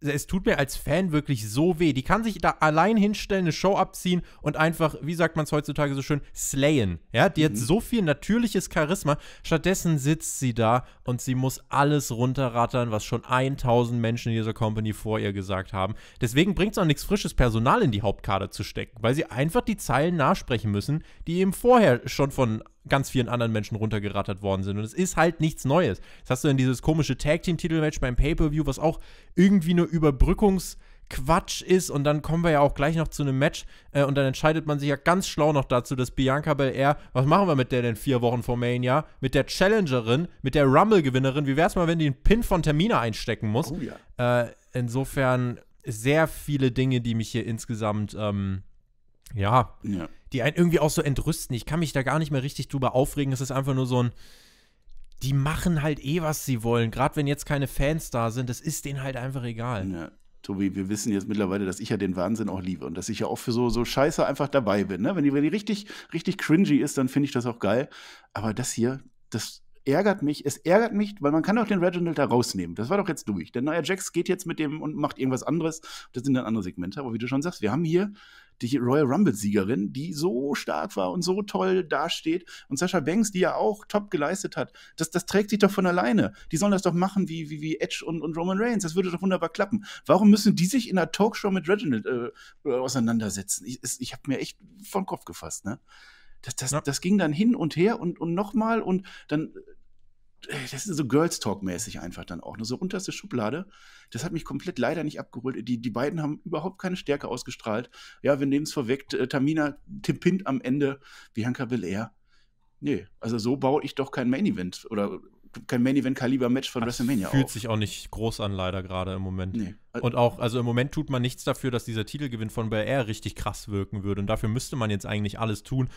es tut mir als Fan wirklich so weh. Die kann sich da allein hinstellen, eine Show abziehen und einfach, wie sagt man es heutzutage so schön, slayen. Ja, die mhm. hat so viel natürliches Charisma. Stattdessen sitzt sie da und sie muss alles runterrattern, was schon 1000 Menschen in dieser Company vor ihr gesagt haben. Deswegen bringt es auch nichts frisches Personal in die Hauptkader zu stecken, weil sie einfach die Zeilen nachsprechen müssen, die eben vorher schon von ganz vielen anderen Menschen runtergerattert worden sind. Und es ist halt nichts Neues. Jetzt hast du dann dieses komische Tag-Team-Titelmatch beim Pay-Per-View, was auch irgendwie nur Überbrückungs- Quatsch ist und dann kommen wir ja auch gleich noch zu einem Match äh, und dann entscheidet man sich ja ganz schlau noch dazu, dass Bianca Belair, was machen wir mit der denn vier Wochen vor Mania? Mit der Challengerin, mit der Rumble-Gewinnerin, wie wär's mal, wenn die einen Pin von Termina einstecken muss? Oh, ja. äh, insofern sehr viele Dinge, die mich hier insgesamt, ähm, ja, ja die einen irgendwie auch so entrüsten. Ich kann mich da gar nicht mehr richtig drüber aufregen. Es ist einfach nur so ein, die machen halt eh, was sie wollen. Gerade wenn jetzt keine Fans da sind, das ist denen halt einfach egal. Ja. Tobi, wir wissen jetzt mittlerweile, dass ich ja den Wahnsinn auch liebe und dass ich ja auch für so, so Scheiße einfach dabei bin. Ne? Wenn, die, wenn die richtig, richtig cringy ist, dann finde ich das auch geil. Aber das hier, das ärgert mich. Es ärgert mich, weil man kann doch den Reginald da rausnehmen. Das war doch jetzt durch. Der neue Jax geht jetzt mit dem und macht irgendwas anderes. Das sind dann andere Segmente. Aber wie du schon sagst, wir haben hier die Royal Rumble-Siegerin, die so stark war und so toll dasteht. Und Sascha Banks, die ja auch top geleistet hat. Das, das trägt sich doch von alleine. Die sollen das doch machen wie, wie, wie Edge und, und Roman Reigns. Das würde doch wunderbar klappen. Warum müssen die sich in einer Talkshow mit Reginald äh, äh auseinandersetzen? Ich, ich habe mir echt vom Kopf gefasst, ne? Das, das, ja. das ging dann hin und her und, und nochmal und dann äh, das ist so Girls Talk-mäßig einfach dann auch. Nur ne? so unterste Schublade. Das hat mich komplett leider nicht abgeholt. Die, die beiden haben überhaupt keine Stärke ausgestrahlt. Ja, wir nehmen es vorweg. Äh, Tamina tippint am Ende Bianca Belair. Nee, also so baue ich doch kein Main-Event oder kein Main-Event-Kaliber-Match von das WrestleMania Fühlt auf. sich auch nicht groß an, leider gerade im Moment. Nee. Äh, Und auch, also im Moment tut man nichts dafür, dass dieser Titelgewinn von Belair richtig krass wirken würde. Und dafür müsste man jetzt eigentlich alles tun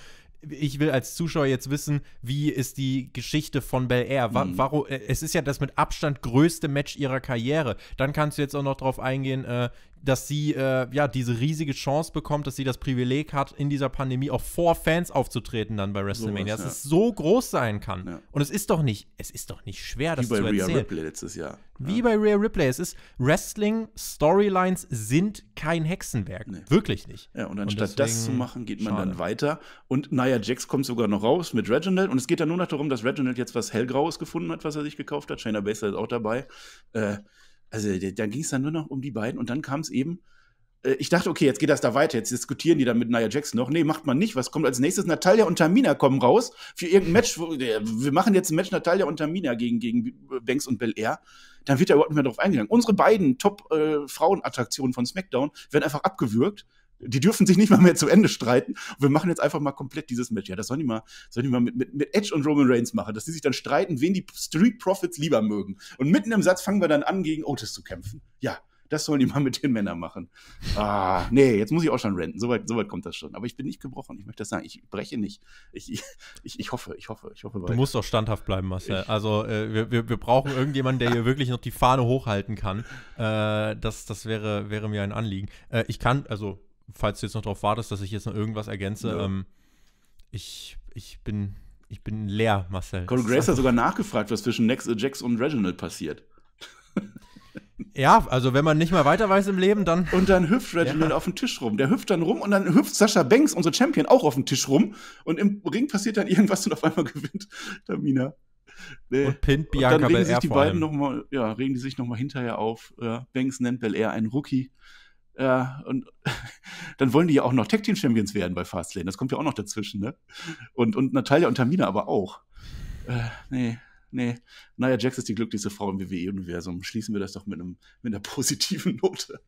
ich will als Zuschauer jetzt wissen, wie ist die Geschichte von Bel Air? Wa mhm. warum, äh, es ist ja das mit Abstand größte Match ihrer Karriere. Dann kannst du jetzt auch noch drauf eingehen, äh, dass sie äh, ja diese riesige Chance bekommt, dass sie das Privileg hat, in dieser Pandemie auch vor Fans aufzutreten dann bei WrestleMania, so was, dass ja. es so groß sein kann. Ja. Und es ist doch nicht, es ist doch nicht schwer, das zu erzählen. Wie bei Rhea Ripley letztes Jahr. Wie bei Rhea Ripley. Es ist Wrestling Storylines sind kein Hexenwerk, nee. wirklich nicht. Ja, und anstatt das zu machen, geht man schade. dann weiter. Und Nia Jax kommt sogar noch raus mit Reginald. Und es geht dann nur noch darum, dass Reginald jetzt was hellgraues gefunden hat, was er sich gekauft hat. Shayna Baszler ist auch dabei. Äh, also da ging es dann nur noch um die beiden und dann kam es eben. Äh, ich dachte, okay, jetzt geht das da weiter. Jetzt diskutieren die dann mit Nia Jackson noch. Nee, macht man nicht. Was kommt als nächstes? Natalia und Tamina kommen raus für irgendein Match. Äh, wir machen jetzt ein Match Natalia und Tamina gegen, gegen Banks und Bel Air. Dann wird da überhaupt nicht mehr drauf eingegangen. Unsere beiden Top-Frauenattraktionen äh, von SmackDown werden einfach abgewürgt die dürfen sich nicht mal mehr zu Ende streiten. Wir machen jetzt einfach mal komplett dieses Match. Ja, das sollen die mal, sollen die mal mit, mit, mit Edge und Roman Reigns machen, dass die sich dann streiten, wen die Street Profits lieber mögen. Und mitten im Satz fangen wir dann an, gegen Otis zu kämpfen. Ja, das sollen die mal mit den Männern machen. Ah, nee, jetzt muss ich auch schon renten. Soweit so weit kommt das schon. Aber ich bin nicht gebrochen. Ich möchte das sagen. Ich breche nicht. Ich, ich, ich hoffe, ich hoffe, ich hoffe. Weiter. Du musst doch standhaft bleiben, Marcel. Ich also äh, wir, wir, wir brauchen irgendjemanden, der hier wirklich noch die Fahne hochhalten kann. Äh, das das wäre, wäre mir ein Anliegen. Äh, ich kann, also falls du jetzt noch darauf wartest, dass ich jetzt noch irgendwas ergänze, ja. ähm, ich, ich, bin, ich bin leer, Marcel. Colin Grace hat sogar nachgefragt, was zwischen Next Jax und Reginald passiert. Ja, also wenn man nicht mal weiter weiß im Leben, dann. Und dann hüpft Reginald ja. auf den Tisch rum. Der hüpft dann rum und dann hüpft Sascha Banks, unser Champion, auch auf den Tisch rum. Und im Ring passiert dann irgendwas und auf einmal gewinnt Tamina. Nee. Und pint Bianca und dann regen Belair sich die beiden nochmal, ja, regen sich nochmal hinterher auf. Banks nennt Belair einen Rookie. Ja, äh, und dann wollen die ja auch noch Tag Team Champions werden bei Fastlane. Das kommt ja auch noch dazwischen, ne? Und, und Natalia und Tamina aber auch. Äh, nee, nee. Naja, Jax ist die glücklichste Frau im WWE-Universum. Schließen wir das doch mit, einem, mit einer positiven Note.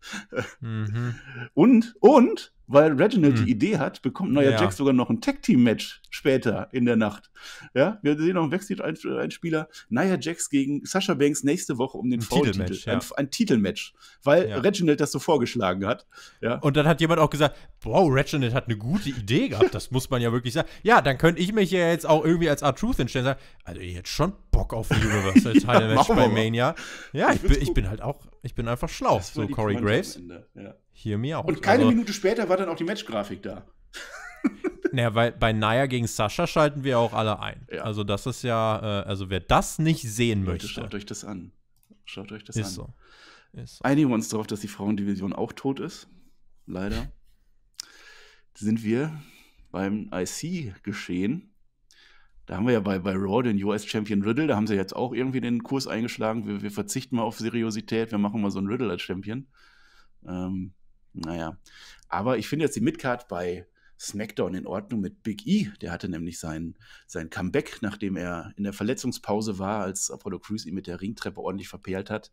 Mhm. Und, und, weil Reginald hm. die Idee hat, bekommt Nia ja. Jax sogar noch ein Tag-Team-Match später in der Nacht. Ja, wir sehen noch einen Backstage-Einspieler. Nia Jax gegen Sasha Banks nächste Woche um den Frauentitel. Ja. Ein, ein Titelmatch, weil ja. Reginald das so vorgeschlagen hat. Ja. Und dann hat jemand auch gesagt, wow, Reginald hat eine gute Idee gehabt, das muss man ja wirklich sagen. Ja, dann könnte ich mich ja jetzt auch irgendwie als Art-Truth hinstellen und sagen, also ihr hättet schon Bock auf ein Universal-Title-Match bei Mania. Ja, ich, ich, bin, ich bin, halt auch, ich bin einfach schlau, so Corey Graves. Ja. Hear me out. Und keine also, Minute später war dann auch die Matchgrafik da. Naja, weil bei Naya gegen Sascha schalten wir auch alle ein. Ja. Also das ist ja, äh, also wer das nicht sehen Leute, möchte. Schaut euch das an. Schaut euch das ist an. So. Ist so. Einigen wir uns darauf, dass die Frauendivision auch tot ist. Leider. Sind wir beim IC-Geschehen. Da haben wir ja bei, bei Raw den US-Champion Riddle, da haben sie jetzt auch irgendwie den Kurs eingeschlagen. Wir, wir verzichten mal auf Seriosität, wir machen mal so einen Riddle als Champion. Ähm, naja, aber ich finde jetzt die Midcard bei SmackDown in Ordnung mit Big E. Der hatte nämlich sein, sein Comeback, nachdem er in der Verletzungspause war, als Apollo Crews ihn mit der Ringtreppe ordentlich verpeilt hat.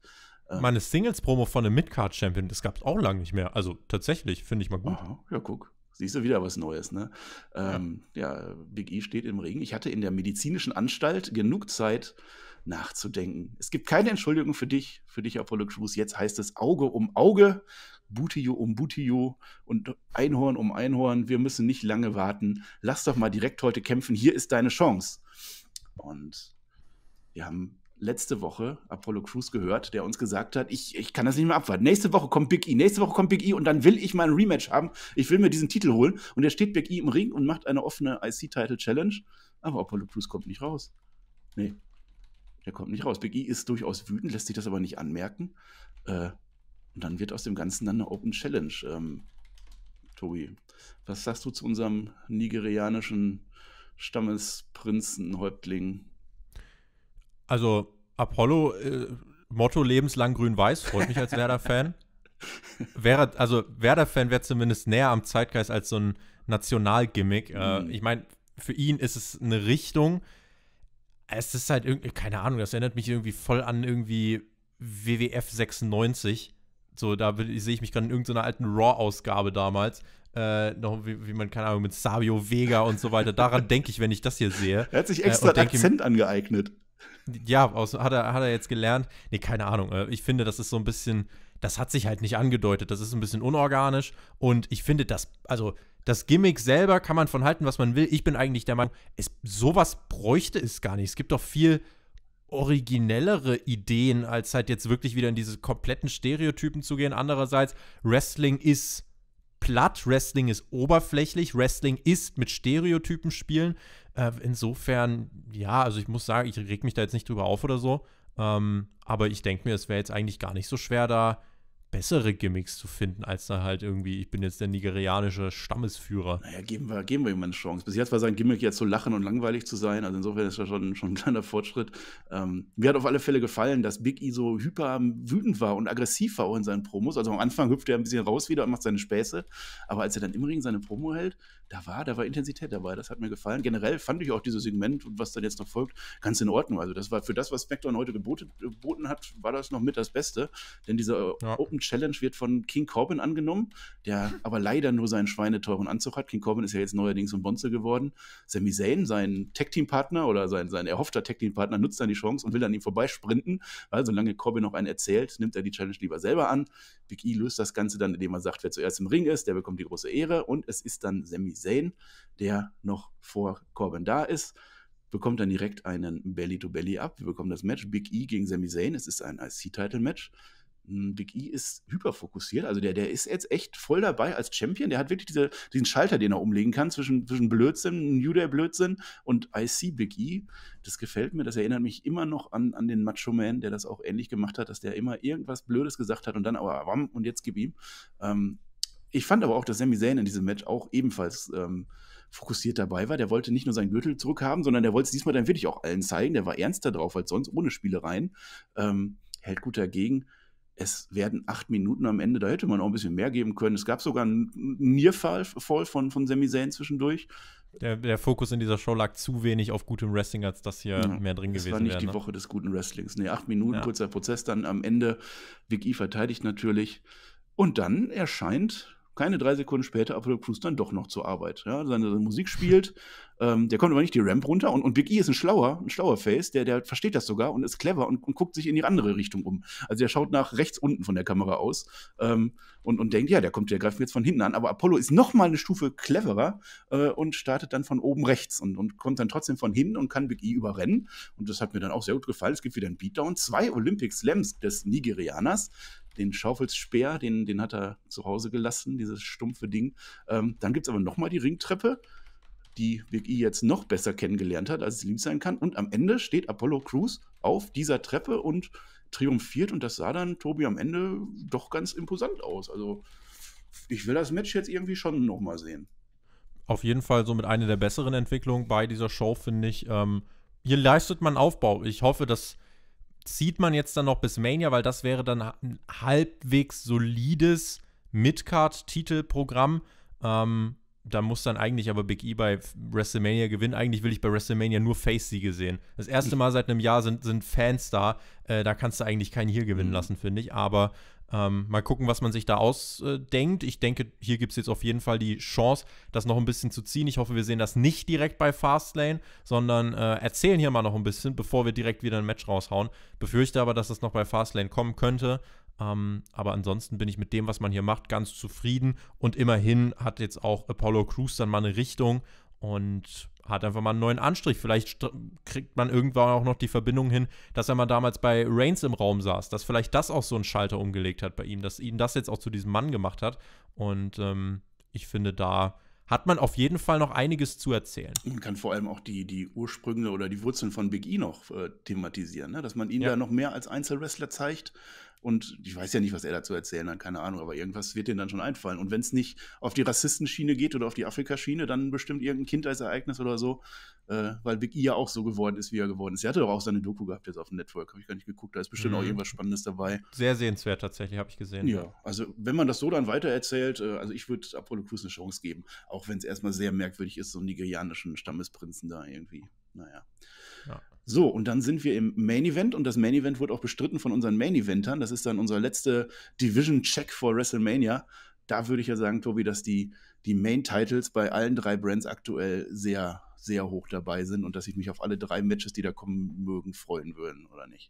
Ähm. Meine Singles-Promo von einem Midcard-Champion, das gab es auch lange nicht mehr. Also tatsächlich, finde ich mal gut. Aha, ja, guck. Siehst du wieder was Neues, ne? Ähm, ja. ja. Big E steht im Ring. Ich hatte in der medizinischen Anstalt genug Zeit, nachzudenken. Es gibt keine Entschuldigung für dich, für dich Apollo Crews. Jetzt heißt es Auge um Auge, Butio um Butio und Einhorn um Einhorn. Wir müssen nicht lange warten. Lass doch mal direkt heute kämpfen. Hier ist deine Chance. Und wir haben letzte Woche Apollo Crews gehört, der uns gesagt hat, ich, ich kann das nicht mehr abwarten. Nächste Woche kommt Big E, nächste Woche kommt Big E und dann will ich mein Rematch haben. Ich will mir diesen Titel holen. Und er steht Big E im Ring und macht eine offene IC-Title-Challenge. Aber Apollo Crews kommt nicht raus. Nee, der kommt nicht raus. Big E ist durchaus wütend, lässt sich das aber nicht anmerken. Äh, und dann wird aus dem Ganzen dann eine Open Challenge. Ähm, Tobi, was sagst du zu unserem nigerianischen Stammesprinzen, Häuptling? Also, Apollo, äh, Motto lebenslang grün-weiß, freut mich als Werder-Fan. wäre, also Werder-Fan wäre zumindest näher am Zeitgeist als so ein Nationalgimmick. Mhm. ich meine, für ihn ist es eine Richtung, es ist halt irgendwie, keine Ahnung, das erinnert mich irgendwie voll an irgendwie WWF 96. So, da sehe ich mich gerade in irgendeiner alten Raw-Ausgabe damals. Äh, noch wie, wie, man, keine Ahnung, mit Savio Vega und so weiter. Daran denke ich, wenn ich das hier sehe. Er hat sich äh, extra äh, Akzent angeeignet. Ja, aus, hat, er, hat er jetzt gelernt. Nee, keine Ahnung. Äh, ich finde, das ist so ein bisschen, das hat sich halt nicht angedeutet. Das ist ein bisschen unorganisch. Und ich finde, das, also das Gimmick selber kann man von halten, was man will. Ich bin eigentlich der Meinung, es, sowas bräuchte es gar nicht. Es gibt doch viel originellere Ideen, als halt jetzt wirklich wieder in diese kompletten Stereotypen zu gehen. Andererseits, Wrestling ist platt, Wrestling ist oberflächlich, Wrestling ist mit Stereotypen spielen. Äh, insofern, ja, also ich muss sagen, ich reg mich da jetzt nicht drüber auf oder so. Ähm, aber ich denke mir, es wäre jetzt eigentlich gar nicht so schwer, da bessere Gimmicks zu finden, als da halt irgendwie, ich bin jetzt der nigerianische Stammesführer. Naja, geben wir, geben wir ihm eine Chance. Bis jetzt war sein Gimmick ja zu lachen und langweilig zu sein. Also insofern ist das schon, schon ein kleiner Fortschritt. Ähm, mir hat auf alle Fälle gefallen, dass Big E so hyper wütend war und aggressiv war auch in seinen Promos. Also am Anfang hüpft er ein bisschen raus wieder und macht seine Späße. Aber als er dann im Ring seine Promo hält, da war, da war Intensität dabei. Das hat mir gefallen. Generell fand ich auch dieses Segment und was dann jetzt noch folgt, ganz in Ordnung. Also das war für das, was SmackDown heute geboten, geboten hat, war das noch mit das Beste. Denn diese äh, ja. Open Challenge wird von King Corbin angenommen, der aber leider nur seinen schweineteuren Anzug hat. King Corbin ist ja jetzt neuerdings ein Bonze geworden. Sami Zayn, sein tech team partner oder sein, sein erhoffter tech team partner nutzt dann die Chance und will an ihm vorbeisprinten, weil solange Corbin noch einen erzählt, nimmt er die Challenge lieber selber an. Big E löst das Ganze dann, indem er sagt, wer zuerst im Ring ist, der bekommt die große Ehre und es ist dann Sami Zane, der noch vor Corbin da ist, bekommt dann direkt einen Belly-to-Belly ab. Wir bekommen das Match Big E gegen Sami Zayn. Es ist ein IC-Title-Match. Hm, Big E ist hyperfokussiert, also der, der ist jetzt echt voll dabei als Champion. Der hat wirklich diese, diesen Schalter, den er umlegen kann zwischen, zwischen Blödsinn, New Day Blödsinn und IC Big E. Das gefällt mir, das erinnert mich immer noch an, an den Macho Man, der das auch ähnlich gemacht hat, dass der immer irgendwas Blödes gesagt hat und dann, aber wamm, und jetzt gib ihm. Ähm, ich fand aber auch, dass Sami Zayn in diesem Match auch ebenfalls ähm, fokussiert dabei war. Der wollte nicht nur seinen Gürtel zurückhaben, sondern der wollte es diesmal dann wirklich auch allen zeigen. Der war ernster drauf als sonst, ohne Spielereien. Ähm, hält gut dagegen. Es werden acht Minuten am Ende, da hätte man auch ein bisschen mehr geben können. Es gab sogar einen Nierfall von, von Sami Zayn zwischendurch. Der, der, Fokus in dieser Show lag zu wenig auf gutem Wrestling, als dass hier ja, mehr drin gewesen wäre. Das war nicht wäre, die ne? Woche des guten Wrestlings. Nee, acht Minuten, ja. kurzer Prozess, dann am Ende. Vicky e verteidigt natürlich. Und dann erscheint keine drei Sekunden später Apollo Crews dann doch noch zur Arbeit. Ja, seine, seine Musik spielt, ähm, der kommt aber nicht die Ramp runter und, und Big E ist ein schlauer, ein schlauer Face, der, der versteht das sogar und ist clever und, und guckt sich in die andere Richtung um. Also der schaut nach rechts unten von der Kamera aus ähm, und, und denkt, ja, der kommt, der greift mir jetzt von hinten an. Aber Apollo ist noch mal eine Stufe cleverer äh, und startet dann von oben rechts und, und kommt dann trotzdem von hinten und kann Big E überrennen. Und das hat mir dann auch sehr gut gefallen. Es gibt wieder einen Beatdown, zwei Olympic Slams des Nigerianers den Schaufelsspeer, den, den hat er zu Hause gelassen, dieses stumpfe Ding. Ähm, dann gibt es aber nochmal die Ringtreppe, die Big E jetzt noch besser kennengelernt hat, als es lieb sein kann. Und am Ende steht Apollo Crews auf dieser Treppe und triumphiert. Und das sah dann Tobi am Ende doch ganz imposant aus. Also ich will das Match jetzt irgendwie schon nochmal sehen. Auf jeden Fall somit eine der besseren Entwicklungen bei dieser Show, finde ich. Ähm, hier leistet man Aufbau. Ich hoffe, dass zieht man jetzt dann noch bis Mania, weil das wäre dann ein halbwegs solides Midcard-Titelprogramm. Ähm, da muss dann eigentlich aber Big E bei WrestleMania gewinnen. Eigentlich will ich bei WrestleMania nur Face-Siege sehen. Das erste Mal seit einem Jahr sind, sind Fans da. Äh, da kannst du eigentlich keinen hier gewinnen mhm. lassen, finde ich. Aber ähm, mal gucken, was man sich da ausdenkt. Äh, ich denke, hier gibt es jetzt auf jeden Fall die Chance, das noch ein bisschen zu ziehen. Ich hoffe, wir sehen das nicht direkt bei Fastlane, sondern äh, erzählen hier mal noch ein bisschen, bevor wir direkt wieder ein Match raushauen. Befürchte aber, dass das noch bei Fastlane kommen könnte. Ähm, aber ansonsten bin ich mit dem, was man hier macht, ganz zufrieden. Und immerhin hat jetzt auch Apollo Crews dann mal eine Richtung. Und hat einfach mal einen neuen Anstrich. Vielleicht kriegt man irgendwann auch noch die Verbindung hin, dass er mal damals bei Reigns im Raum saß, dass vielleicht das auch so einen Schalter umgelegt hat bei ihm, dass ihn das jetzt auch zu diesem Mann gemacht hat. Und ähm, ich finde, da hat man auf jeden Fall noch einiges zu erzählen. Man kann vor allem auch die, die Ursprünge oder die Wurzeln von Big E noch äh, thematisieren, ne? dass man ihn ja. da noch mehr als Einzelwrestler zeigt und ich weiß ja nicht, was er dazu erzählen hat, keine Ahnung, aber irgendwas wird denen dann schon einfallen. Und wenn es nicht auf die Rassistenschiene geht oder auf die Afrikaschiene, dann bestimmt irgendein Kindheitsereignis oder so, äh, weil Big E ja auch so geworden ist, wie er geworden ist. Er hatte doch auch seine Doku gehabt jetzt auf dem Network, habe ich gar nicht geguckt. Da ist bestimmt mhm. auch irgendwas Spannendes dabei. Sehr sehenswert tatsächlich, habe ich gesehen. Ja, also wenn man das so dann weitererzählt, äh, also ich würde Apollo Crews eine Chance geben, auch wenn es erstmal sehr merkwürdig ist, so einen nigerianischen Stammesprinzen da irgendwie. Naja. So, und dann sind wir im Main Event und das Main Event wurde auch bestritten von unseren Main Eventern. Das ist dann unser letzter Division Check vor WrestleMania. Da würde ich ja sagen, Tobi, dass die, die Main Titles bei allen drei Brands aktuell sehr, sehr hoch dabei sind und dass ich mich auf alle drei Matches, die da kommen mögen, freuen würden, oder nicht?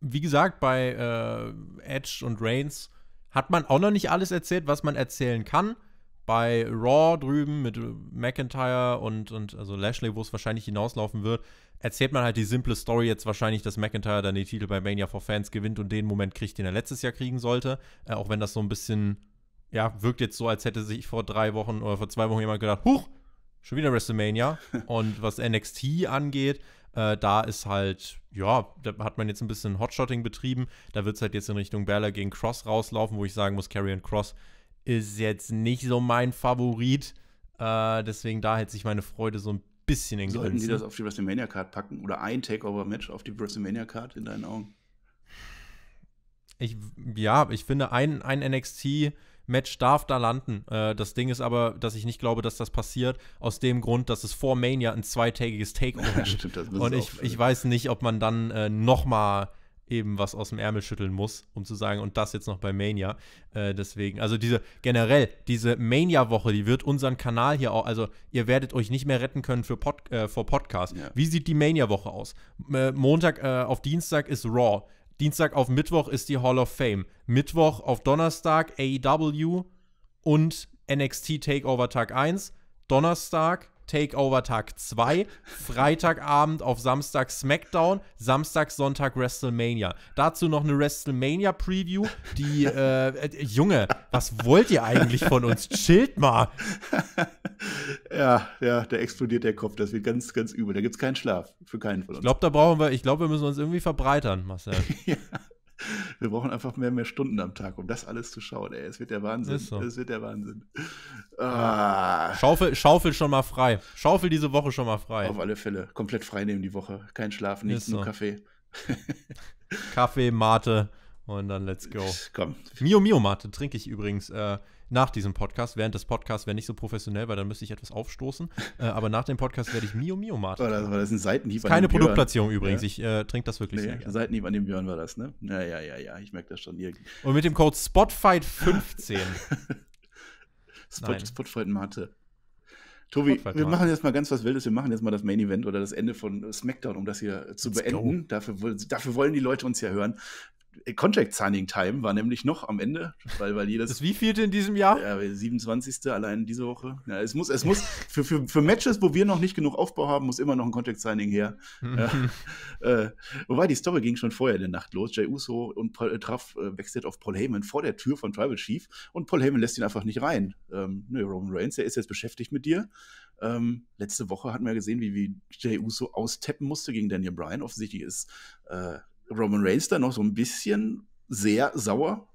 Wie gesagt, bei äh, Edge und Reigns hat man auch noch nicht alles erzählt, was man erzählen kann bei Raw drüben mit äh, McIntyre und, und also Lashley, wo es wahrscheinlich hinauslaufen wird, erzählt man halt die simple Story jetzt wahrscheinlich, dass McIntyre dann den Titel bei Mania for Fans gewinnt und den Moment kriegt, den er letztes Jahr kriegen sollte. Äh, auch wenn das so ein bisschen, ja, wirkt jetzt so, als hätte sich vor drei Wochen oder vor zwei Wochen jemand gedacht, huch, schon wieder WrestleMania. und was NXT angeht, äh, da ist halt, ja, da hat man jetzt ein bisschen Hotshotting betrieben. Da wird es halt jetzt in Richtung Bella gegen Cross rauslaufen, wo ich sagen muss, Carrion Cross ist jetzt nicht so mein Favorit. Äh, deswegen da hält sich meine Freude so ein bisschen in Sollten sie das auf die WrestleMania-Card packen oder ein Takeover-Match auf die WrestleMania-Card in deinen Augen? Ich, ja, ich finde, ein, ein NXT Match darf da landen. Äh, das Ding ist aber, dass ich nicht glaube, dass das passiert, aus dem Grund, dass es vor Mania ein zweitägiges Takeover ist. Und ich, ich äh, weiß nicht, ob man dann äh, noch mal eben was aus dem Ärmel schütteln muss, um zu sagen, und das jetzt noch bei Mania. Äh, deswegen, also diese generell, diese Mania-Woche, die wird unseren Kanal hier auch, also ihr werdet euch nicht mehr retten können für Pod, äh, vor Podcast. Ja. Wie sieht die Mania-Woche aus? Äh, Montag äh, auf Dienstag ist Raw. Dienstag auf Mittwoch ist die Hall of Fame. Mittwoch auf Donnerstag AEW und NXT Takeover Tag 1. Donnerstag Takeover Tag 2, Freitagabend auf Samstag SmackDown, Samstag, Sonntag WrestleMania. Dazu noch eine WrestleMania Preview, die, äh, äh, Junge, was wollt ihr eigentlich von uns? Chillt mal! ja, ja, da explodiert der Kopf, das wird ganz, ganz übel. Da gibt es keinen Schlaf, für keinen von uns. Ich glaube, da brauchen wir, ich glaube, wir müssen uns irgendwie verbreitern, Marcel. ja. Wir brauchen einfach mehr, mehr Stunden am Tag, um das alles zu schauen. Ey, es wird der Wahnsinn. Es wird der Wahnsinn. Ah. Schaufel, schaufel schon mal frei. Schaufel diese Woche schon mal frei. Auf alle Fälle. Komplett frei nehmen die Woche. Kein Schlaf, nichts, so. nur Kaffee. Kaffee, Mate und dann let's go. Komm. Mio Mio Mate trinke ich übrigens. Äh, nach diesem Podcast. Während des Podcasts wäre nicht so professionell, weil dann müsste ich etwas aufstoßen. Äh, aber nach dem Podcast werde ich Mio Mio Mate. War das, war das ein Seitenhieb Keine Produktplatzierung übrigens. Ja. Ich äh, trinke das wirklich nee, sehr gerne. Seitenhieb an dem Björn war das, ne? Ja, ja, ja, ja. Ich merke das schon irgendwie. Und mit dem Code SPOTFIGHT15. Spot, Spotfight Mate. Tobi, Spotfight wir machen jetzt mal ganz was Wildes. Wir machen jetzt mal das Main Event oder das Ende von SmackDown, um das hier zu Let's beenden. Dafür, dafür, wollen die Leute uns ja hören. Contract Signing Time war nämlich noch am Ende, weil, weil jedes. Das wievielte in diesem Jahr? Ja, 27. allein diese Woche. Ja, es muss, es muss, für, für, für Matches, wo wir noch nicht genug Aufbau haben, muss immer noch ein Contract Signing her. Mhm. äh, wobei die Story ging schon vorher in der Nacht los. Jay Uso und Paul, äh, traf äh, wechselt auf Paul Heyman vor der Tür von Tribal Chief und Paul Heyman lässt ihn einfach nicht rein. Ähm, ne, Roman Reigns, der ist jetzt beschäftigt mit dir. Ähm, letzte Woche hatten wir gesehen, wie, wie Jay Uso austappen musste gegen Daniel Bryan. Offensichtlich ist äh, Roman Reigns da noch so ein bisschen sehr sauer.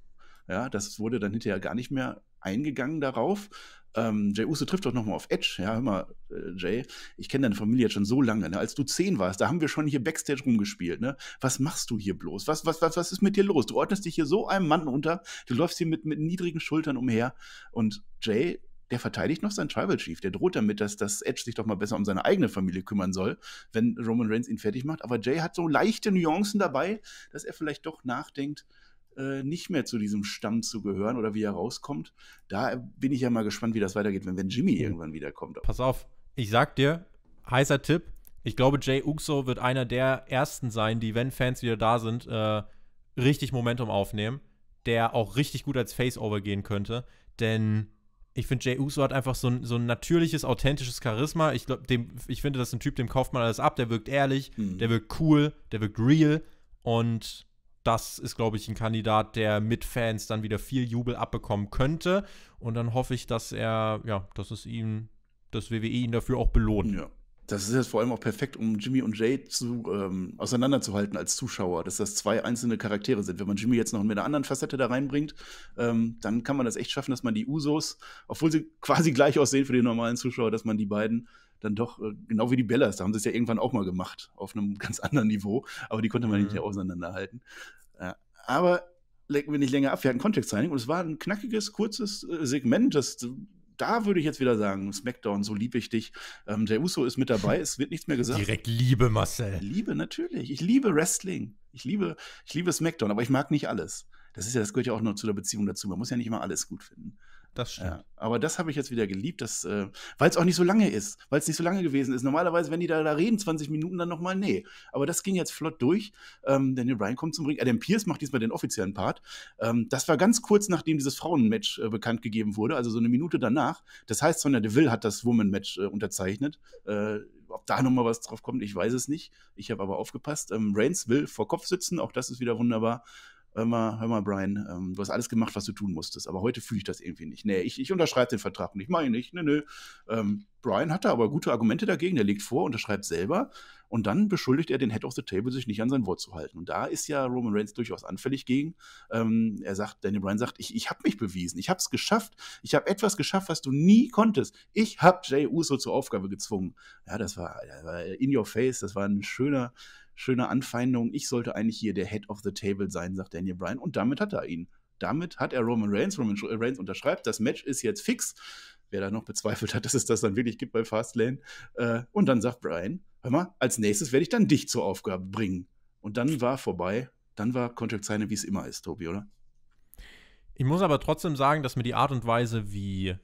Ja, das wurde dann hinterher gar nicht mehr eingegangen darauf. Ähm, Jay Uso trifft doch nochmal auf Edge. Ja, hör mal, äh, Jay, ich kenne deine Familie jetzt schon so lange. Ne? Als du zehn warst, da haben wir schon hier Backstage rumgespielt. Ne? Was machst du hier bloß? Was, was, was, was ist mit dir los? Du ordnest dich hier so einem Mann unter. Du läufst hier mit, mit niedrigen Schultern umher. Und Jay der verteidigt noch seinen Tribal Chief. Der droht damit, dass, dass Edge sich doch mal besser um seine eigene Familie kümmern soll, wenn Roman Reigns ihn fertig macht. Aber Jay hat so leichte Nuancen dabei, dass er vielleicht doch nachdenkt, äh, nicht mehr zu diesem Stamm zu gehören oder wie er rauskommt. Da bin ich ja mal gespannt, wie das weitergeht, wenn, wenn Jimmy mhm. irgendwann wiederkommt. Pass auf, ich sag dir, heißer Tipp, ich glaube, Jay Uxo wird einer der ersten sein, die, wenn Fans wieder da sind, äh, richtig Momentum aufnehmen, der auch richtig gut als Face-Over gehen könnte. Denn ich finde, Jay Uso hat einfach so ein, so ein natürliches, authentisches Charisma. Ich glaube, dem, ich finde, das ist ein Typ, dem kauft man alles ab. Der wirkt ehrlich, mhm. der wirkt cool, der wirkt real. Und das ist, glaube ich, ein Kandidat, der mit Fans dann wieder viel Jubel abbekommen könnte. Und dann hoffe ich, dass er, ja, dass es ihm, dass WWE ihn dafür auch belohnt. Ja das ist jetzt vor allem auch perfekt, um Jimmy und Jay zu, ähm, auseinanderzuhalten als Zuschauer, dass das zwei einzelne Charaktere sind. Wenn man Jimmy jetzt noch mit einer anderen Facette da reinbringt, ähm, dann kann man das echt schaffen, dass man die Usos, obwohl sie quasi gleich aussehen für den normalen Zuschauer, dass man die beiden dann doch, äh, genau wie die Bellas, da haben sie es ja irgendwann auch mal gemacht, auf einem ganz anderen Niveau, aber die konnte man mhm. nicht auseinanderhalten. Äh, aber lenken wir nicht länger ab. Wir hatten Context-Signing und es war ein knackiges, kurzes äh, Segment, das äh, da würde ich jetzt wieder sagen, SmackDown, so liebe ich dich. Ähm, der Uso ist mit dabei, es wird nichts mehr gesagt. Direkt Liebe, Marcel. Liebe, natürlich. Ich liebe Wrestling. Ich liebe, ich liebe SmackDown, aber ich mag nicht alles. Das ist ja, das gehört ja auch noch zu der Beziehung dazu. Man muss ja nicht immer alles gut finden das stimmt. Ja, aber das habe ich jetzt wieder geliebt, äh, weil es auch nicht so lange ist, weil es nicht so lange gewesen ist. Normalerweise, wenn die da, da reden, 20 Minuten dann nochmal, nee. Aber das ging jetzt flott durch. Ähm, Daniel Bryan kommt zum Ring. Adam äh, Pierce macht diesmal den offiziellen Part. Ähm, das war ganz kurz, nachdem dieses Frauenmatch äh, bekannt gegeben wurde, also so eine Minute danach. Das heißt, Sonja Deville hat das Woman-Match äh, unterzeichnet. Äh, ob da nochmal was drauf kommt, ich weiß es nicht. Ich habe aber aufgepasst. Ähm, Reigns will vor Kopf sitzen, auch das ist wieder wunderbar hör mal, hör mal Brian, ähm, du hast alles gemacht, was du tun musstest, aber heute fühle ich das irgendwie nicht. Nee, ich, ich unterschreibe den Vertrag nicht, meine ich, nee, nee. Ähm, Brian da aber gute Argumente dagegen, der legt vor, unterschreibt selber und dann beschuldigt er den Head of the Table, sich nicht an sein Wort zu halten. Und da ist ja Roman Reigns durchaus anfällig gegen. Ähm, er sagt, Daniel Bryan sagt, ich, ich habe mich bewiesen, ich habe es geschafft, ich habe etwas geschafft, was du nie konntest. Ich habe Jay Uso zur Aufgabe gezwungen. Ja, das war, das war in your face, das war ein schöner, Schöne Anfeindung. Ich sollte eigentlich hier der Head of the Table sein, sagt Daniel Bryan. Und damit hat er ihn. Damit hat er Roman Reigns. Roman äh, Reigns unterschreibt. Das Match ist jetzt fix. Wer da noch bezweifelt hat, dass es das dann wirklich gibt bei Fastlane. Äh, und dann sagt Bryan, hör mal, als nächstes werde ich dann dich zur Aufgabe bringen. Und dann war vorbei. Dann war Contract Signing, wie es immer ist, Tobi, oder? Ich muss aber trotzdem sagen, dass mir die Art und Weise, wie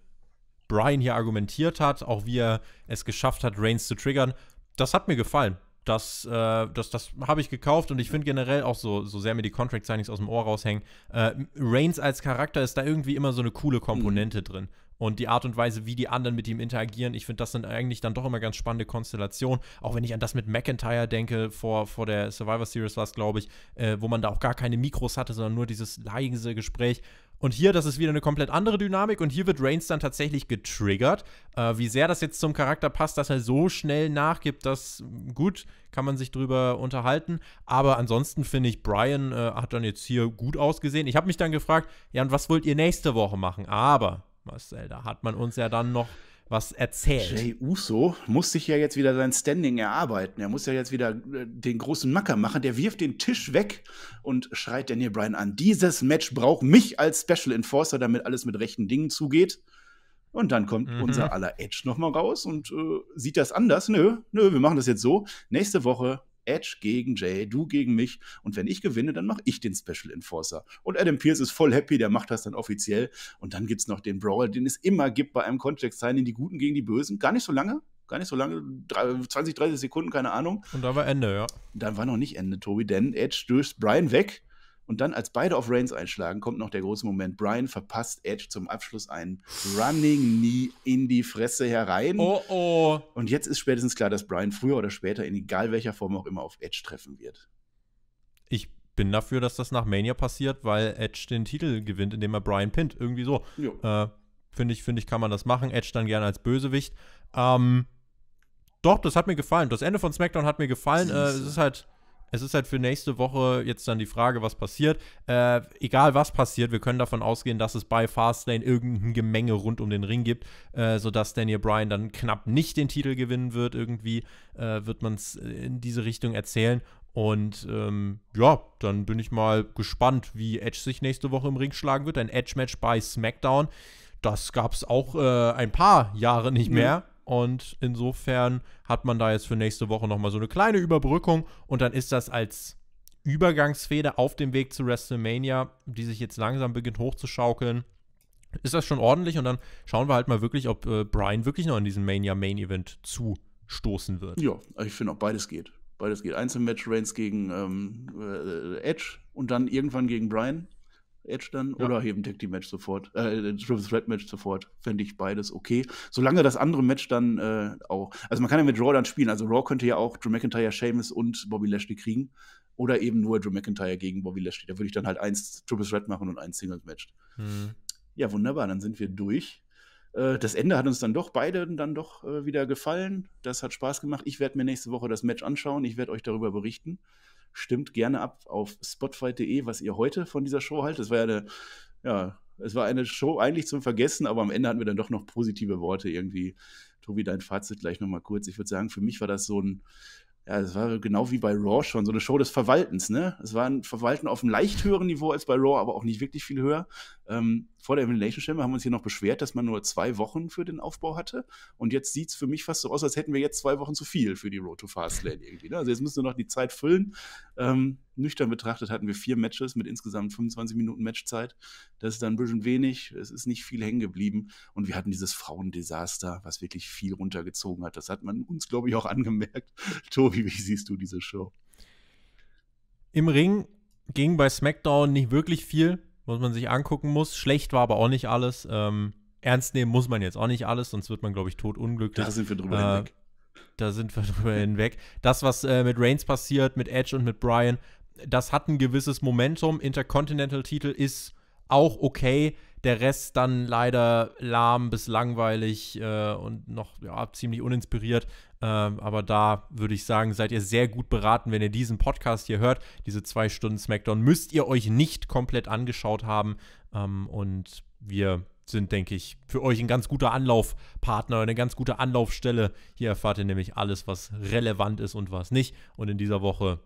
Brian hier argumentiert hat, auch wie er es geschafft hat, Reigns zu triggern, das hat mir gefallen das, äh, das, das habe ich gekauft und ich finde generell auch so, so sehr mir die Contract Signings aus dem Ohr raushängen. Äh, Reigns als Charakter ist da irgendwie immer so eine coole Komponente mhm. drin. Und die Art und Weise, wie die anderen mit ihm interagieren, ich finde, das sind eigentlich dann doch immer ganz spannende Konstellationen. Auch wenn ich an das mit McIntyre denke, vor, vor der Survivor Series war es, glaube ich, äh, wo man da auch gar keine Mikros hatte, sondern nur dieses leise Gespräch. Und hier, das ist wieder eine komplett andere Dynamik und hier wird Reigns dann tatsächlich getriggert. Äh, wie sehr das jetzt zum Charakter passt, dass er so schnell nachgibt, das mm, gut, kann man sich drüber unterhalten. Aber ansonsten finde ich, Brian äh, hat dann jetzt hier gut ausgesehen. Ich habe mich dann gefragt, ja, und was wollt ihr nächste Woche machen? Aber, Marcel, da hat man uns ja dann noch was erzählt. Jay Uso muss sich ja jetzt wieder sein Standing erarbeiten. Er muss ja jetzt wieder äh, den großen Macker machen. Der wirft den Tisch weg und schreit Daniel Bryan an. Dieses Match braucht mich als Special Enforcer, damit alles mit rechten Dingen zugeht. Und dann kommt mhm. unser aller Edge nochmal raus und äh, sieht das anders. Nö, nö, wir machen das jetzt so. Nächste Woche Edge gegen Jay, du gegen mich. Und wenn ich gewinne, dann mache ich den Special Enforcer. Und Adam Pierce ist voll happy, der macht das dann offiziell. Und dann gibt es noch den Brawl, den es immer gibt bei einem Contract Signing, die Guten gegen die Bösen. Gar nicht so lange. Gar nicht so lange, 20, 30 Sekunden, keine Ahnung. Und dann war Ende, ja. Dann war noch nicht Ende, Tobi, denn Edge stößt Brian weg und dann, als beide auf Reigns einschlagen, kommt noch der große Moment. Brian verpasst Edge zum Abschluss einen Running Knee in die Fresse herein. Oh oh. Und jetzt ist spätestens klar, dass Brian früher oder später in egal welcher Form auch immer auf Edge treffen wird. Ich bin dafür, dass das nach Mania passiert, weil Edge den Titel gewinnt, indem er Brian pinnt. Irgendwie so. Äh, Finde ich, find ich, kann man das machen. Edge dann gerne als Bösewicht. Ähm, doch, das hat mir gefallen. Das Ende von SmackDown hat mir gefallen. Äh, es ist halt es ist halt für nächste Woche jetzt dann die Frage, was passiert. Äh, egal was passiert, wir können davon ausgehen, dass es bei Fastlane irgendein Gemenge rund um den Ring gibt, äh, sodass Daniel Bryan dann knapp nicht den Titel gewinnen wird. Irgendwie äh, wird man es in diese Richtung erzählen. Und ähm, ja, dann bin ich mal gespannt, wie Edge sich nächste Woche im Ring schlagen wird. Ein Edge-Match bei SmackDown. Das gab es auch äh, ein paar Jahre nicht mehr. Und insofern hat man da jetzt für nächste Woche nochmal so eine kleine Überbrückung und dann ist das als Übergangsfeder auf dem Weg zu WrestleMania, die sich jetzt langsam beginnt hochzuschaukeln, ist das schon ordentlich und dann schauen wir halt mal wirklich, ob äh, Brian wirklich noch in diesem Mania Main Event zustoßen wird. Ja, ich finde auch beides geht. Beides geht. Einzelmatch Reigns gegen ähm, äh, Edge und dann irgendwann gegen Brian. Edge dann ja. oder eben Tag Team Match sofort, äh, Triple Threat Match sofort, fände ich beides okay. Solange das andere Match dann äh, auch, also man kann ja mit Raw dann spielen, also Raw könnte ja auch Drew McIntyre, Sheamus und Bobby Lashley kriegen oder eben nur Drew McIntyre gegen Bobby Lashley. Da würde ich dann halt eins Triple Threat machen und eins Singles Match. Mhm. Ja, wunderbar, dann sind wir durch. Äh, das Ende hat uns dann doch beide dann doch äh, wieder gefallen. Das hat Spaß gemacht. Ich werde mir nächste Woche das Match anschauen. Ich werde euch darüber berichten. Stimmt gerne ab auf spotfight.de, was ihr heute von dieser Show haltet. Es war ja eine, ja, es war eine Show eigentlich zum Vergessen, aber am Ende hatten wir dann doch noch positive Worte irgendwie. Tobi, dein Fazit gleich nochmal kurz. Ich würde sagen, für mich war das so ein, ja, es war genau wie bei Raw schon, so eine Show des Verwaltens, ne? Es war ein Verwalten auf einem leicht höheren Niveau als bei Raw, aber auch nicht wirklich viel höher. Ähm, vor der Elimination Chamber haben wir uns hier noch beschwert, dass man nur zwei Wochen für den Aufbau hatte. Und jetzt sieht es für mich fast so aus, als hätten wir jetzt zwei Wochen zu viel für die Road to Fastlane irgendwie. Ne? Also jetzt müssen wir noch die Zeit füllen. Ähm, nüchtern betrachtet hatten wir vier Matches mit insgesamt 25 Minuten Matchzeit. Das ist dann ein bisschen wenig. Es ist nicht viel hängen geblieben. Und wir hatten dieses Frauendesaster, was wirklich viel runtergezogen hat. Das hat man uns, glaube ich, auch angemerkt. Tobi, wie siehst du diese Show? Im Ring ging bei SmackDown nicht wirklich viel was man sich angucken muss. Schlecht war aber auch nicht alles. Ähm, ernst nehmen muss man jetzt auch nicht alles, sonst wird man, glaube ich, totunglücklich. Da sind wir drüber äh, hinweg. Da sind wir drüber hinweg. Das, was äh, mit Reigns passiert, mit Edge und mit Brian, das hat ein gewisses Momentum. Intercontinental-Titel ist auch okay. Der Rest dann leider lahm bis langweilig äh, und noch ja, ziemlich uninspiriert. Ähm, aber da würde ich sagen, seid ihr sehr gut beraten, wenn ihr diesen Podcast hier hört. Diese zwei Stunden SmackDown müsst ihr euch nicht komplett angeschaut haben. Ähm, und wir sind, denke ich, für euch ein ganz guter Anlaufpartner, eine ganz gute Anlaufstelle. Hier erfahrt ihr nämlich alles, was relevant ist und was nicht. Und in dieser Woche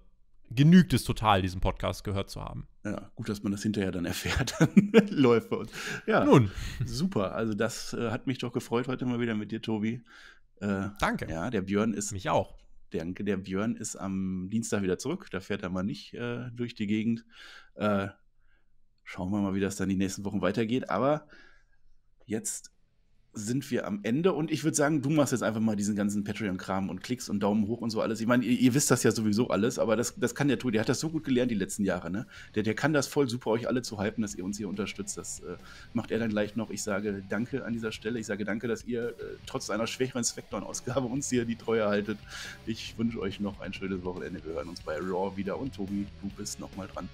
genügt es total, diesen Podcast gehört zu haben. Ja, gut, dass man das hinterher dann erfährt. Läufer. Ja, nun. Super. Also, das äh, hat mich doch gefreut heute mal wieder mit dir, Tobi. Äh, Danke. Ja, der Björn ist. Mich auch. Danke, der Björn ist am Dienstag wieder zurück. Da fährt er mal nicht äh, durch die Gegend. Äh, schauen wir mal, wie das dann die nächsten Wochen weitergeht. Aber jetzt sind wir am Ende und ich würde sagen, du machst jetzt einfach mal diesen ganzen Patreon-Kram und Klicks und Daumen hoch und so alles. Ich meine, ihr, ihr, wisst das ja sowieso alles, aber das, das kann der Tobi, Der hat das so gut gelernt die letzten Jahre, ne? Der, der kann das voll super, euch alle zu hypen, dass ihr uns hier unterstützt. Das äh, macht er dann gleich noch. Ich sage danke an dieser Stelle. Ich sage danke, dass ihr äh, trotz einer schwächeren Spectron-Ausgabe uns hier die Treue haltet. Ich wünsche euch noch ein schönes Wochenende. Wir hören uns bei Raw wieder und Tobi, du bist nochmal dran.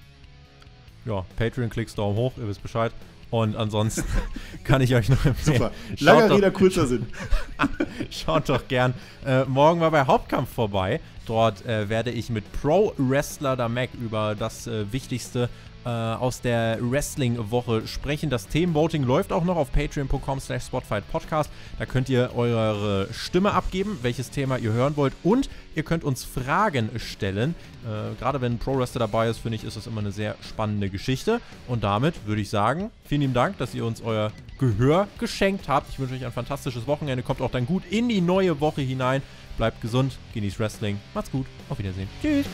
Ja, Patreon-Klicks, Daumen hoch, ihr wisst Bescheid. Und ansonsten kann ich euch noch empfehlen. Super. Langer schaut Rede, kurzer Sinn. schaut doch gern äh, morgen mal bei Hauptkampf vorbei. Dort äh, werde ich mit Pro Wrestler da Mac über das äh, wichtigste äh, aus der Wrestling-Woche sprechen. Das Themenvoting läuft auch noch auf patreon.com slash spotfightpodcast. Da könnt ihr eure Stimme abgeben, welches Thema ihr hören wollt und ihr könnt uns Fragen stellen. Äh, gerade wenn ein Pro-Wrestler dabei ist, finde ich, ist das immer eine sehr spannende Geschichte. Und damit würde ich sagen, vielen lieben Dank, dass ihr uns euer Gehör geschenkt habt. Ich wünsche euch ein fantastisches Wochenende. Kommt auch dann gut in die neue Woche hinein. Bleibt gesund, genießt Wrestling. Macht's gut, auf Wiedersehen. Tschüss.